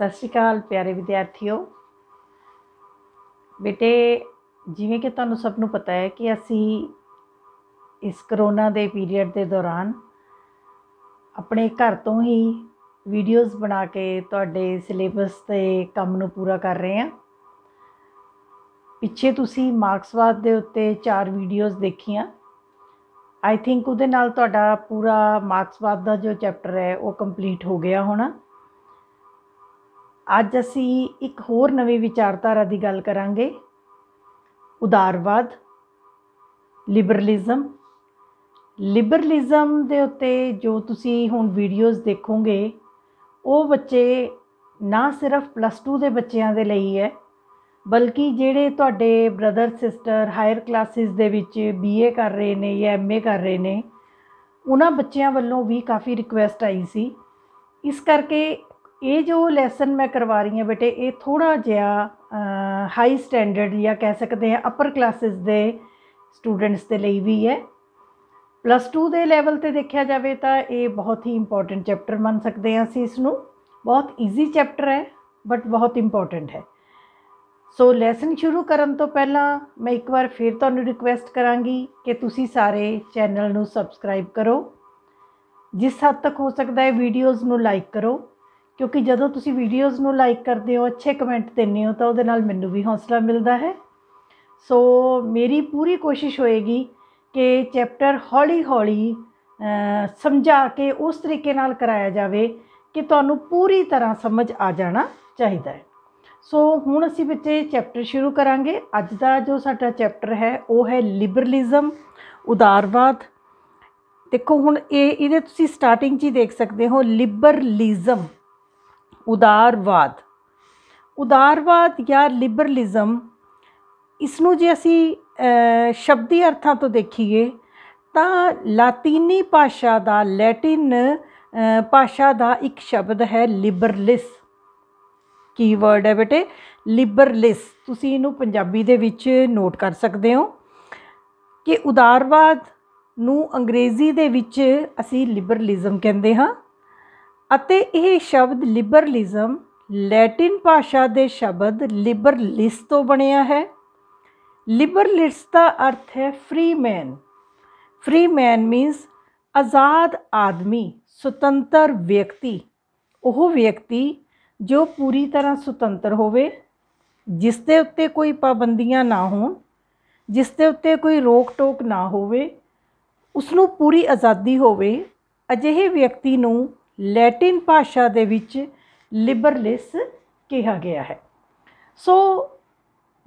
ਸਤਿ ਸ਼੍ਰੀ ਅਕਾਲ ਪਿਆਰੇ ਵਿਦਿਆਰਥੀਓ ਬੇਟੇ ਜਿਵੇਂ ਕਿ ਤੁਹਾਨੂੰ ਸਭ ਨੂੰ ਪਤਾ ਹੈ ਕਿ ਅਸੀਂ ਇਸ ਕਰੋਨਾ ਦੇ ਪੀਰੀਅਡ ਦੇ ਦੌਰਾਨ ਆਪਣੇ ਘਰ ਤੋਂ ਹੀ ਵੀਡੀਓਜ਼ ਬਣਾ ਕੇ ਤੁਹਾਡੇ ਸਿਲੇਬਸ ਤੇ ਕੰਮ ਨੂੰ ਪੂਰਾ ਕਰ ਰਹੇ ਹਾਂ ਪਿੱਛੇ ਤੁਸੀਂ ਮਾਰਕਸਵਾਦ ਦੇ ਉੱਤੇ ਚਾਰ ਵੀਡੀਓਜ਼ ਦੇਖੀਆਂ ਆਈ ਥਿੰਕ ਉਹਦੇ ਨਾਲ ਤੁਹਾਡਾ ਪੂਰਾ ਮਾਰਕਸਵਾਦ ਦਾ ਜੋ ਚੈਪਟਰ ਹੈ ਉਹ ਕੰਪਲੀਟ ਹੋ ਗਿਆ ਹੋਣਾ ਅੱਜ ਅਸੀਂ ਇੱਕ ਹੋਰ ਨਵੇਂ ਵਿਚਾਰਧਾਰਾ ਦੀ ਗੱਲ ਕਰਾਂਗੇ ਉਦਾਰਵਾਦ ਲਿਬਰਲਿਜ਼ਮ ਲਿਬਰਲਿਜ਼ਮ ਦੇ ਉੱਤੇ ਜੋ ਤੁਸੀਂ ਹੁਣ ਵੀਡੀਓਜ਼ ਦੇਖੋਗੇ ਉਹ ਬੱਚੇ ਨਾ ਸਿਰਫ ਪਲੱਸ 2 ਦੇ ਬੱਚਿਆਂ ਦੇ ਲਈ ਹੈ ਬਲਕਿ ਜਿਹੜੇ ਤੁਹਾਡੇ ਬ੍ਰਦਰ ਸਿਸਟਰ ਹਾਇਰ ਕਲਾਸਿਸ ਦੇ ਵਿੱਚ ਬੀਏ ਕਰ ਰਹੇ ਨੇ ਜਾਂ ਐਮਏ ਕਰ ਰਹੇ ਨੇ ਉਹਨਾਂ ਬੱਚਿਆਂ ਵੱਲੋਂ ਵੀ ਕਾਫੀ ਰਿਕੁਐਸਟ ਆਈ ਸੀ ਇਸ ਕਰਕੇ ਇਹ ਜੋ ਲੈਸਨ ਮੈਂ ਕਰਵਾ ਰਹੀ ਹਾਂ ਬੇਟੇ ਇਹ ਥੋੜਾ ਜਿਹਾ ਹਾਈ ਸਟੈਂਡਰਡ ਜਾਂ ਕਹਿ ਸਕਦੇ ਆ ਅਪਰ ਕਲਾਸਿਸ ਦੇ ਸਟੂਡੈਂਟਸ ਦੇ ਲਈ ਵੀ ਹੈ ਪਲੱਸ 2 ਦੇ ਲੈਵਲ ਤੇ ਦੇਖਿਆ ਜਾਵੇ ਤਾਂ ਇਹ ਬਹੁਤ ਹੀ ਇੰਪੋਰਟੈਂਟ ਚੈਪਟਰ ਮੰਨ ਸਕਦੇ ਆ ਅਸੀਂ ਇਸ ਨੂੰ ਬਹੁਤ ਈਜ਼ੀ ਚੈਪਟਰ ਹੈ ਬਟ ਬਹੁਤ ਇੰਪੋਰਟੈਂਟ ਹੈ ਸੋ ਲੈਸਨ ਸ਼ੁਰੂ ਕਰਨ ਤੋਂ ਪਹਿਲਾਂ ਮੈਂ ਇੱਕ ਵਾਰ ਫਿਰ ਤੁਹਾਨੂੰ ਰਿਕੁਐਸਟ ਕਰਾਂਗੀ ਕਿ ਤੁਸੀਂ ਸਾਰੇ ਚੈਨਲ ਨੂੰ ਸਬਸਕ੍ਰਾਈਬ ਕਰੋ ਜਿਸ ਹੱਦ ਤੱਕ ਹੋ ਸਕਦਾ ਹੈ ਵੀਡੀਓਜ਼ ਨੂੰ ਲਾਈਕ ਕਰੋ ਕਿਉਂਕਿ ਜਦੋਂ ਤੁਸੀਂ ਵੀਡੀਓਜ਼ ਨੂੰ ਲਾਈਕ ਕਰਦੇ ਹੋ ਅੱਛੇ ਕਮੈਂਟ ਦਿੰਦੇ ਹੋ ਤਾਂ ਉਹਦੇ ਨਾਲ ਮੈਨੂੰ ਵੀ ਹੌਸਲਾ ਮਿਲਦਾ ਹੈ ਸੋ ਮੇਰੀ ਪੂਰੀ ਕੋਸ਼ਿਸ਼ ਹੋਏਗੀ ਕਿ ਚੈਪਟਰ ਹੌਲੀ-ਹੌਲੀ ਸਮਝਾ ਕੇ ਉਸ ਤਰੀਕੇ ਨਾਲ ਕਰਾਇਆ ਜਾਵੇ ਕਿ ਤੁਹਾਨੂੰ ਪੂਰੀ ਤਰ੍ਹਾਂ ਸਮਝ ਆ ਜਾਣਾ ਚਾਹੀਦਾ ਹੈ ਸੋ ਹੁਣ ਅਸੀਂ ਬੱਚੇ ਚੈਪਟਰ ਸ਼ੁਰੂ ਕਰਾਂਗੇ ਅੱਜ ਦਾ ਜੋ ਸਾਡਾ ਚੈਪਟਰ ਹੈ ਉਹ ਹੈ ਲਿਬਰਲਿਜ਼ਮ ਉਦਾਰਵਾਦ ਦੇਖੋ ਹੁਣ ਇਹ ਇਹਦੇ ਤੁਸੀਂ ਸਟਾਰਟਿੰਗ 'ਚ ਹੀ ਦੇਖ ਸਕਦੇ ਹੋ ਲਿਬਰਲਿਜ਼ਮ ਉਦਾਰਵਾਦ ਉਦਾਰਵਾਦ ਜਾਂ ਲਿਬਰਲਿਜ਼ਮ ਇਸ ਨੂੰ ਜੇ ਅਸੀਂ ਸ਼ਬਦੀ ਅਰਥਾਂ ਤੋਂ ਦੇਖੀਏ ਤਾਂ ਲਾਤੀਨੀ ਭਾਸ਼ਾ ਦਾ ਲੈਟਿਨ ਭਾਸ਼ਾ ਦਾ ਇੱਕ ਸ਼ਬਦ ਹੈ ਲਿਬਰਲਿਸ ਕੀਵਰਡ ਹੈ ਬੇਟੇ ਲਿਬਰਲਿਸ ਤੁਸੀਂ ਇਹਨੂੰ ਪੰਜਾਬੀ ਦੇ ਵਿੱਚ ਨੋਟ ਕਰ ਸਕਦੇ ਹੋ ਕਿ ਉਦਾਰਵਾਦ ਨੂੰ ਅੰਗਰੇਜ਼ੀ ਦੇ ਵਿੱਚ ਅਸੀਂ ਲਿਬਰਲਿਜ਼ਮ ਕਹਿੰਦੇ ਹਾਂ ਅਤੇ ਇਹ ਸ਼ਬਦ ਲਿਬਰਲਿਜ਼ਮ ਲੈਟਿਨ ਭਾਸ਼ਾ ਦੇ ਸ਼ਬਦ ਲਿਬਰਲਿਸ ਤੋਂ ਬਣਿਆ ਹੈ ਲਿਬਰਲਿਸ ਦਾ ਅਰਥ ਹੈ free man free man means ਆਜ਼ਾਦ ਆਦਮੀ ਸੁਤੰਤਰ ਵਿਅਕਤੀ ਉਹ ਵਿਅਕਤੀ ਜੋ ਪੂਰੀ ਤਰ੍ਹਾਂ ਸੁਤੰਤਰ ਹੋਵੇ ਜਿਸ ਦੇ ਉੱਤੇ ਕੋਈ ਪਾਬੰਦੀਆਂ ਨਾ ਹੋਣ ਜਿਸ ਦੇ ਉੱਤੇ ਕੋਈ ਰੋਕ ਟੋਕ ਨਾ ਹੋਵੇ ਉਸ ਨੂੰ ਪੂਰੀ ਆਜ਼ਾਦੀ ਹੋਵੇ ਅਜਿਹੇ ਵਿਅਕਤੀ ਨੂੰ ਲੈਟਿਨ ਭਾਸ਼ਾ ਦੇ ਵਿੱਚ ਲਿਬਰਲਿਸ ਕਿਹਾ ਗਿਆ ਹੈ ਸੋ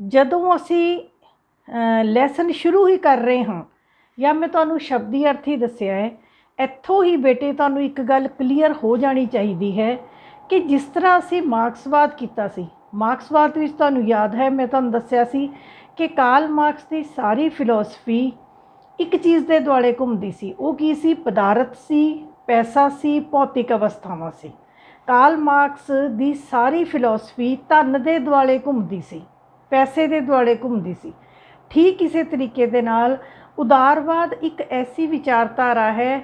ਜਦੋਂ ਅਸੀਂ ਲੈਸਨ ਸ਼ੁਰੂ ਹੀ ਕਰ ਰਹੇ ਹਾਂ ਜਾਂ ਮੈਂ ਤੁਹਾਨੂੰ ਸ਼ਬਦੀ ਅਰਥ ਹੀ ਦੱਸਿਆ ਹੈ ਇੱਥੋਂ ਹੀ ਬੇਟੇ ਤੁਹਾਨੂੰ ਇੱਕ ਗੱਲ ਕਲੀਅਰ ਹੋ ਜਾਣੀ ਚਾਹੀਦੀ ਹੈ ਕਿ ਜਿਸ ਤਰ੍ਹਾਂ ਅਸੀਂ ਮਾਰਕਸਵਾਦ ਕੀਤਾ ਸੀ ਮਾਰਕਸਵਾਦ ਵਿੱਚ ਤੁਹਾਨੂੰ ਯਾਦ ਹੈ ਮੈਂ ਤੁਹਾਨੂੰ ਦੱਸਿਆ ਸੀ ਕਿ ਕਾਲ ਮਾਰਕਸ ਦੀ ਸਾਰੀ ਫਿਲਾਸਫੀ ਇੱਕ ਚੀਜ਼ ਦੇ ਦੁਆਲੇ ਘੁੰਮਦੀ ਸੀ ਉਹ ਕੀ ਸੀ ਪਦਾਰਥ ਸੀ ਪੈਸਾ ਸੀ ਭੌਤਿਕ ਅਵਸਥਾਵਾਂ ਸੀ ਕਾਰਲ ਮਾਰਕਸ ਦੀ ਸਾਰੀ ਫਿਲਾਸਫੀ ਧਨ ਦੇ ਦੁਆਲੇ ਘੁੰਮਦੀ ਸੀ ਪੈਸੇ ਦੇ ਦੁਆਲੇ ਘੁੰਮਦੀ ਸੀ ਠੀਕ ਇਸੇ ਤਰੀਕੇ ਦੇ ਨਾਲ ਉਦਾਰਵਾਦ ਇੱਕ ਐਸੀ ਵਿਚਾਰਧਾਰਾ ਹੈ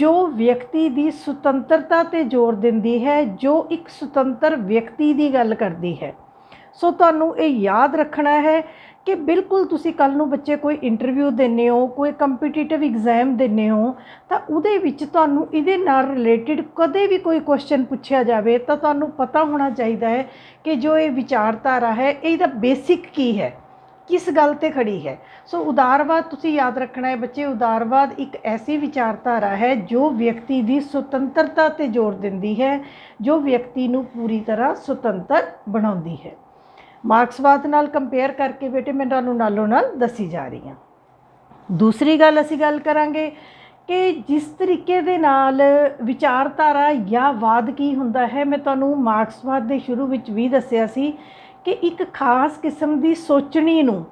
ਜੋ ਵਿਅਕਤੀ ਦੀ ਸੁਤੰਤਰਤਾ ਤੇ ਜ਼ੋਰ ਦਿੰਦੀ ਹੈ ਜੋ ਇੱਕ ਸੁਤੰਤਰ ਵਿਅਕਤੀ ਦੀ ਗੱਲ ਕਰਦੀ ਹੈ ਸੋ ਤੁਹਾਨੂੰ ਇਹ ਯਾਦ ਰੱਖਣਾ ਹੈ ਕਿ ਬਿਲਕੁਲ ਤੁਸੀਂ ਕੱਲ ਨੂੰ ਬੱਚੇ ਕੋਈ ਇੰਟਰਵਿਊ ਦਿੰਨੇ ਹੋ ਕੋਈ ਕੰਪੀਟੀਟਿਵ ਐਗਜ਼ਾਮ ਦਿੰਨੇ ਹੋ ਤਾਂ ਉਹਦੇ ਵਿੱਚ ਤੁਹਾਨੂੰ ਇਹਦੇ ਨਾਲ ਰਿਲੇਟਡ ਕਦੇ ਵੀ ਕੋਈ ਕੁਐਸਚਨ ਪੁੱਛਿਆ ਜਾਵੇ ਤਾਂ ਤੁਹਾਨੂੰ ਪਤਾ ਹੋਣਾ ਚਾਹੀਦਾ ਹੈ ਕਿ ਜੋ ਇਹ ਵਿਚਾਰਧਾਰਾ ਹੈ ਇਹਦਾ ਬੇਸਿਕ ਕੀ ਹੈ ਕਿਸ ਗੱਲ ਤੇ ਖੜੀ ਹੈ ਸੋ ਉਦਾਰਵਾਦ ਤੁਸੀਂ ਯਾਦ ਰੱਖਣਾ ਹੈ ਬੱਚੇ ਉਦਾਰਵਾਦ ਇੱਕ ਐਸੀ ਵਿਚਾਰਧਾਰਾ ਹੈ ਜੋ ਵਿਅਕਤੀ ਦੀ ਸੁਤੰਤਰਤਾ ਤੇ ਜ਼ੋਰ ਦਿੰਦੀ ਹੈ ਜੋ ਵਿਅਕਤੀ ਨੂੰ ਪੂਰੀ ਤਰ੍ਹਾਂ ਸੁਤੰਤਰ ਬਣਾਉਂਦੀ ਹੈ ਮਾਰਕਸਵਾਦ ਨਾਲ ਕੰਪੇਅਰ ਕਰਕੇ ਬੇਟੇ ਮੈਂ ਤੁਹਾਨੂੰ ਨਾਲੋਂ ਨਾਲ ਦੱਸੀ ਜਾ ਰਹੀ ਹਾਂ ਦੂਸਰੀ ਗੱਲ ਅਸੀਂ ਗੱਲ ਕਰਾਂਗੇ ਕਿ ਜਿਸ ਤਰੀਕੇ ਦੇ ਨਾਲ ਵਿਚਾਰਧਾਰਾ ਜਾਂ ਵਾਦ ਕੀ ਹੁੰਦਾ ਹੈ ਮੈਂ ਤੁਹਾਨੂੰ ਮਾਰਕਸਵਾਦ ਦੇ ਸ਼ੁਰੂ ਵਿੱਚ ਵੀ ਦੱਸਿਆ ਸੀ ਕਿ ਇੱਕ ਖਾਸ ਕਿਸਮ ਦੀ ਸੋਚਣੀ ਨੂੰ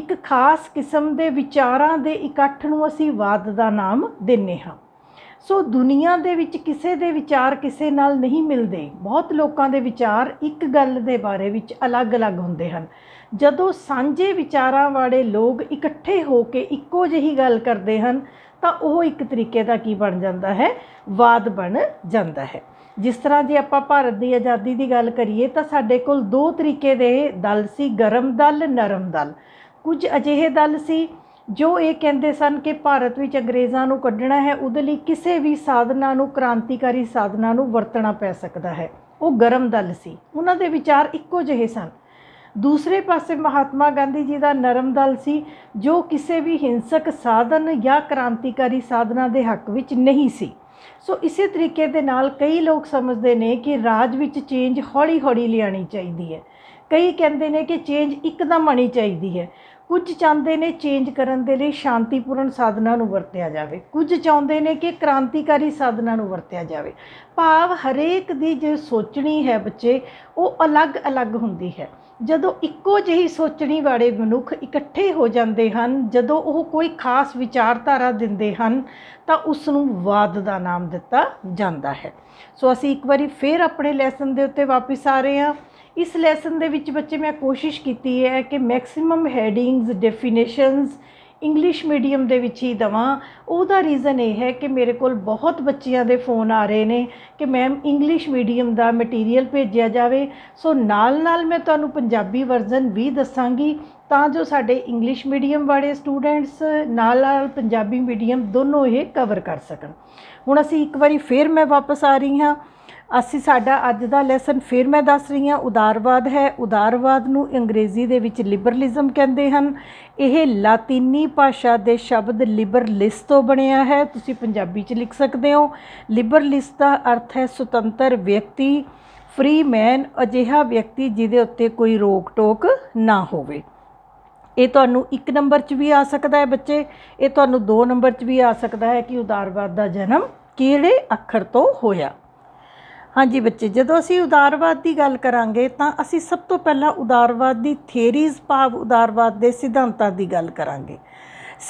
ਇੱਕ ਖਾਸ ਕਿਸਮ ਦੇ ਵਿਚਾਰਾਂ ਦੇ ਇਕੱਠ ਨੂੰ ਅਸੀਂ ਵਾਦ ਦਾ ਨਾਮ ਦਿੰਨੇ ਹਾਂ ਸੋ ਦੁਨੀਆ ਦੇ ਵਿੱਚ ਕਿਸੇ ਦੇ ਵਿਚਾਰ ਕਿਸੇ ਨਾਲ ਨਹੀਂ ਮਿਲਦੇ ਬਹੁਤ ਲੋਕਾਂ ਦੇ ਵਿਚਾਰ ਇੱਕ ਗੱਲ ਦੇ ਬਾਰੇ ਵਿੱਚ ਅਲੱਗ-ਅਲੱਗ ਹੁੰਦੇ ਹਨ ਜਦੋਂ ਸਾਂਝੇ ਵਿਚਾਰਾਂ ਵਾਲੇ ਲੋਕ ਇਕੱਠੇ ਹੋ ਕੇ ਇੱਕੋ ਜਿਹੀ ਗੱਲ ਕਰਦੇ ਹਨ ਤਾਂ ਉਹ ਇੱਕ ਤਰੀਕੇ ਦਾ ਕੀ ਬਣ ਜਾਂਦਾ ਹੈ ਵਾਦ ਬਣ ਜਾਂਦਾ ਹੈ ਜਿਸ ਤਰ੍ਹਾਂ ਜੇ ਆਪਾਂ ਭਾਰਤ ਦੀ ਆਜ਼ਾਦੀ ਦੀ ਗੱਲ ਕਰੀਏ ਤਾਂ ਸਾਡੇ ਕੋਲ ਦੋ ਤਰੀਕੇ ਦੇ ਦਲ ਸੀ ਗਰਮ ਦਲ ਨਰਮ ਦਲ ਕੁਝ ਅਜਿਹੇ ਦਲ ਸੀ ਜੋ ਇਹ ਕਹਿੰਦੇ ਸਨ ਕਿ ਭਾਰਤ ਵਿੱਚ ਅੰਗਰੇਜ਼ਾਂ ਨੂੰ ਕੱਢਣਾ ਹੈ ਉਹਦੇ ਲਈ ਕਿਸੇ ਵੀ ਸਾਧਨਾ ਨੂੰ ਕ੍ਰਾਂਤੀਕਾਰੀ ਸਾਧਨਾ ਨੂੰ ਵਰਤਣਾ ਪੈ ਸਕਦਾ ਹੈ ਉਹ ਗਰਮ ਦਲ ਸੀ ਉਹਨਾਂ ਦੇ ਵਿਚਾਰ ਇੱਕੋ ਜਿਹੇ ਸਨ ਦੂਸਰੇ ਪਾਸੇ ਮਹਾਤਮਾ ਗਾਂਧੀ ਜੀ ਦਾ ਨਰਮ ਦਲ ਸੀ ਜੋ ਕਿਸੇ ਵੀ ਹਿੰਸਕ ਸਾਧਨ ਜਾਂ ਕ੍ਰਾਂਤੀਕਾਰੀ ਸਾਧਨਾ ਦੇ ਹੱਕ ਵਿੱਚ ਨਹੀਂ ਸੀ ਸੋ ਇਸੇ ਤਰੀਕੇ ਦੇ ਨਾਲ ਕਈ ਲੋਕ ਸਮਝਦੇ ਨੇ ਕਿ ਰਾਜ ਵਿੱਚ ਚੇਂਜ ਹੌਲੀ-ਹੌਲੀ ਲਿਆਣੀ ਚਾਹੀਦੀ ਹੈ ਕਈ ਕਹਿੰਦੇ ਨੇ ਕਿ ਚੇਂਜ ਇੱਕਦਮ ਆਣੀ ਚਾਹੀਦੀ ਹੈ ਕੁਝ ਚਾਹੁੰਦੇ ਨੇ ਚੇਂਜ ਕਰਨ ਦੇ ਲਈ ਸ਼ਾਂਤੀਪੂਰਨ ਸਾਧਨਾ ਨੂੰ ਵਰਤਿਆ ਜਾਵੇ ਕੁਝ ਚਾਹੁੰਦੇ ਨੇ ਕਿ ਕ੍ਰਾਂਤੀਕਾਰੀ ਸਾਧਨਾ ਨੂੰ ਵਰਤਿਆ ਜਾਵੇ ਭਾਵ ਹਰੇਕ ਦੀ ਜੋ ਸੋਚਣੀ ਹੈ ਬੱਚੇ ਉਹ ਅਲੱਗ-ਅਲੱਗ ਹੁੰਦੀ ਹੈ ਜਦੋਂ ਇੱਕੋ ਜਿਹੀ ਸੋਚਣੀ ਵਾਲੇ ਮਨੁੱਖ ਇਕੱਠੇ ਹੋ ਜਾਂਦੇ ਹਨ ਜਦੋਂ ਉਹ ਕੋਈ ਖਾਸ ਵਿਚਾਰਧਾਰਾ ਦਿੰਦੇ ਹਨ ਤਾਂ ਉਸ ਨੂੰ ਵਾਦ ਦਾ ਨਾਮ ਦਿੱਤਾ ਜਾਂਦਾ ਹੈ ਸੋ ਅਸੀਂ ਇੱਕ ਵਾਰੀ ਫੇਰ ਆਪਣੇ ਲੈਸਨ ਦੇ ਉੱਤੇ ਵਾਪਸ ਆ ਰਹੇ ਹਾਂ ਇਸ ਲੈਸਨ ਦੇ ਵਿੱਚ ਬੱਚੇ ਮੈਂ ਕੋਸ਼ਿਸ਼ ਕੀਤੀ ਹੈ ਕਿ maximum headings definitions English medium ਦੇ ਵਿੱਚ ਹੀ ਦਵਾਂ ਉਹਦਾ ਰੀਜ਼ਨ ਇਹ ਹੈ ਕਿ ਮੇਰੇ ਕੋਲ ਬਹੁਤ ਬੱਚਿਆਂ ਦੇ ਫੋਨ ਆ ਰਹੇ ਨੇ ਕਿ ਮੈਮ ਇੰਗਲਿਸ਼ ਮੀਡੀਅਮ ਦਾ ਮਟੀਰੀਅਲ ਭੇਜਿਆ ਜਾਵੇ ਸੋ ਨਾਲ-ਨਾਲ ਮੈਂ ਤੁਹਾਨੂੰ ਪੰਜਾਬੀ ਵਰਜ਼ਨ ਵੀ ਦੱਸਾਂਗੀ ਤਾਂ ਜੋ ਸਾਡੇ ਇੰਗਲਿਸ਼ ਮੀਡੀਅਮ ਵਾਲੇ ਸਟੂਡੈਂਟਸ ਨਾਲ-ਨਾਲ ਪੰਜਾਬੀ ਮੀਡੀਅਮ ਦੋਨੋਂ ਇਹ ਕਵਰ ਕਰ ਸਕਣ ਹੁਣ ਅਸੀਂ ਇੱਕ ਵਾਰੀ ਫੇਰ ਮੈਂ ਵਾਪਸ ਆ ਰਹੀ ਹਾਂ ਅਸੀਂ ਸਾਡਾ ਅੱਜ ਦਾ ਲੈਸਨ ਫਿਰ ਮੈਂ ਦੱਸ ਰਹੀ ਹਾਂ ਉਦਾਰਵਾਦ ਹੈ ਉਦਾਰਵਾਦ ਨੂੰ ਅੰਗਰੇਜ਼ੀ ਦੇ ਵਿੱਚ ਲਿਬਰਲਿਜ਼ਮ ਕਹਿੰਦੇ ਹਨ ਇਹ ਲਾਤੀਨੀ ਭਾਸ਼ਾ ਦੇ ਸ਼ਬਦ ਲਿਬਰਲਿਸ ਤੋਂ ਬਣਿਆ ਹੈ ਤੁਸੀਂ ਪੰਜਾਬੀ 'ਚ ਲਿਖ ਸਕਦੇ ਹੋ ਲਿਬਰਲਿਸ ਦਾ ਅਰਥ ਹੈ ਸੁਤੰਤਰ ਵਿਅਕਤੀ ਫ੍ਰੀ ਮੈਨ ਅਜਿਹਾ ਵਿਅਕਤੀ ਜਿਹਦੇ ਉੱਤੇ ਕੋਈ ਰੋਕ ਟੋਕ ਨਾ ਹੋਵੇ ਇਹ ਤੁਹਾਨੂੰ 1 ਨੰਬਰ 'ਚ ਵੀ ਆ ਸਕਦਾ ਹੈ ਬੱਚੇ ਇਹ ਤੁਹਾਨੂੰ 2 ਨੰਬਰ 'ਚ ਵੀ ਆ ਸਕਦਾ ਹੈ ਕਿ ਉਦਾਰਵਾਦ ਦਾ ਜਨਮ ਕਿਹੜੇ ਅੱਖਰ ਤੋਂ ਹੋਇਆ ਹਾਂਜੀ ਬੱਚੇ ਜਦੋਂ ਅਸੀਂ ਉਦਾਰਵਾਦ ਦੀ ਗੱਲ ਕਰਾਂਗੇ ਤਾਂ ਅਸੀਂ ਸਭ ਤੋਂ ਪਹਿਲਾਂ ਉਦਾਰਵਾਦ ਦੀ ਥਿਊਰੀਜ਼ ਭਾਵ ਉਦਾਰਵਾਦ ਦੇ ਸਿਧਾਂਤਾਂ ਦੀ ਗੱਲ ਕਰਾਂਗੇ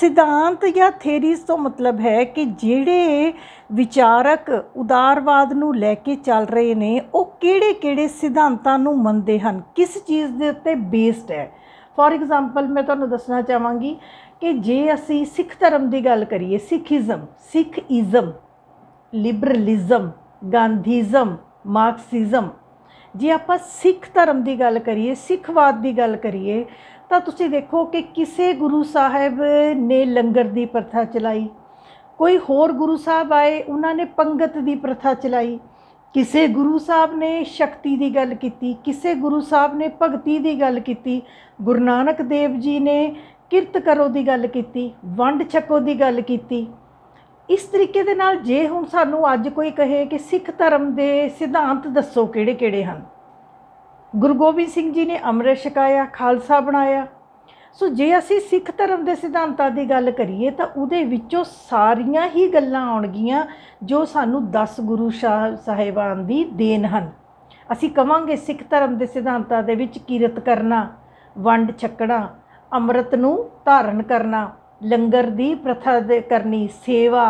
ਸਿਧਾਂਤ ਜਾਂ ਥਿਊਰੀਜ਼ ਤੋਂ ਮਤਲਬ ਹੈ ਕਿ ਜਿਹੜੇ ਵਿਚਾਰਕ ਉਦਾਰਵਾਦ ਨੂੰ ਲੈ ਕੇ ਚੱਲ ਰਹੇ ਨੇ ਉਹ ਕਿਹੜੇ-ਕਿਹੜੇ ਸਿਧਾਂਤਾਂ ਨੂੰ ਮੰਨਦੇ ਹਨ ਕਿਸ ਚੀਜ਼ ਦੇ ਉੱਤੇ ਬੇਸਡ ਹੈ ਫੋਰ ਐਗਜ਼ਾਮਪਲ ਮੈਂ ਤੁਹਾਨੂੰ ਦੱਸਣਾ ਚਾਹਾਂਗੀ ਕਿ ਜੇ ਅਸੀਂ ਸਿੱਖ ਧਰਮ ਦੀ ਗੱਲ ਕਰੀਏ Sikhism ism liberalism Gandhism Marxism ਜੇ ਆਪਾਂ ਸਿੱਖ ਧਰਮ ਦੀ ਗੱਲ ਕਰੀਏ ਸਿੱਖਵਾਦ ਦੀ ਗੱਲ ਕਰੀਏ ਤਾਂ ਤੁਸੀਂ ਦੇਖੋ ਕਿ ਕਿਸੇ ਗੁਰੂ ਸਾਹਿਬ ਨੇ ਲੰਗਰ ਦੀ ਪ੍ਰਥਾ ਚਲਾਈ ਕੋਈ ਹੋਰ ਗੁਰੂ ਸਾਹਿਬ ਆਏ ਉਹਨਾਂ ਨੇ ਪੰਗਤ ਦੀ ਪ੍ਰਥਾ ਚਲਾਈ ਕਿਸੇ ਗੁਰੂ ਸਾਹਿਬ ਨੇ ਸ਼ਕਤੀ ਦੀ ਗੱਲ ਕੀਤੀ ਕਿਸੇ ਗੁਰੂ ਸਾਹਿਬ ਨੇ ਭਗਤੀ ਦੀ ਗੱਲ ਕੀਤੀ ਗੁਰੂ ਨਾਨਕ ਦੇਵ ਜੀ ਨੇ ਕਿਰਤ ਕਰੋ ਦੀ ਗੱਲ ਕੀਤੀ ਵੰਡ ਛਕੋ ਦੀ ਗੱਲ ਕੀਤੀ ਇਸ ਤਰੀਕੇ ਦੇ ਨਾਲ ਜੇ ਹੁਣ ਸਾਨੂੰ ਅੱਜ ਕੋਈ ਕਹੇ ਕਿ ਸਿੱਖ ਧਰਮ ਦੇ ਸਿਧਾਂਤ ਦੱਸੋ ਕਿਹੜੇ-ਕਿਹੜੇ ਹਨ ਗੁਰੂ ਗੋਬਿੰਦ ਸਿੰਘ ਜੀ ਨੇ ਅੰਮ੍ਰਿਤ ਛਕਾਇਆ ਖਾਲਸਾ ਬਣਾਇਆ ਸੋ ਜੇ ਅਸੀਂ ਸਿੱਖ ਧਰਮ ਦੇ ਸਿਧਾਂਤਾਂ ਦੀ ਗੱਲ ਕਰੀਏ ਤਾਂ ਉਹਦੇ ਵਿੱਚੋਂ ਸਾਰੀਆਂ ਹੀ ਗੱਲਾਂ ਆਉਣਗੀਆਂ ਜੋ ਸਾਨੂੰ 10 ਗੁਰੂ ਸਾਹਿਬਾਨ ਦੀ ਦੇਣ ਹਨ ਅਸੀਂ ਕਵਾਂਗੇ ਸਿੱਖ ਧਰਮ ਦੇ ਸਿਧਾਂਤਾਂ ਦੇ ਵਿੱਚ ਕੀਰਤ ਕਰਨਾ ਵੰਡ ਛਕਣਾ ਅੰਮ੍ਰਿਤ ਨੂੰ ਧਾਰਨ ਕਰਨਾ ਲੰਗਰ ਦੀ ਪ੍ਰਥਾ ਦੇ ਕਰਨੀ ਸੇਵਾ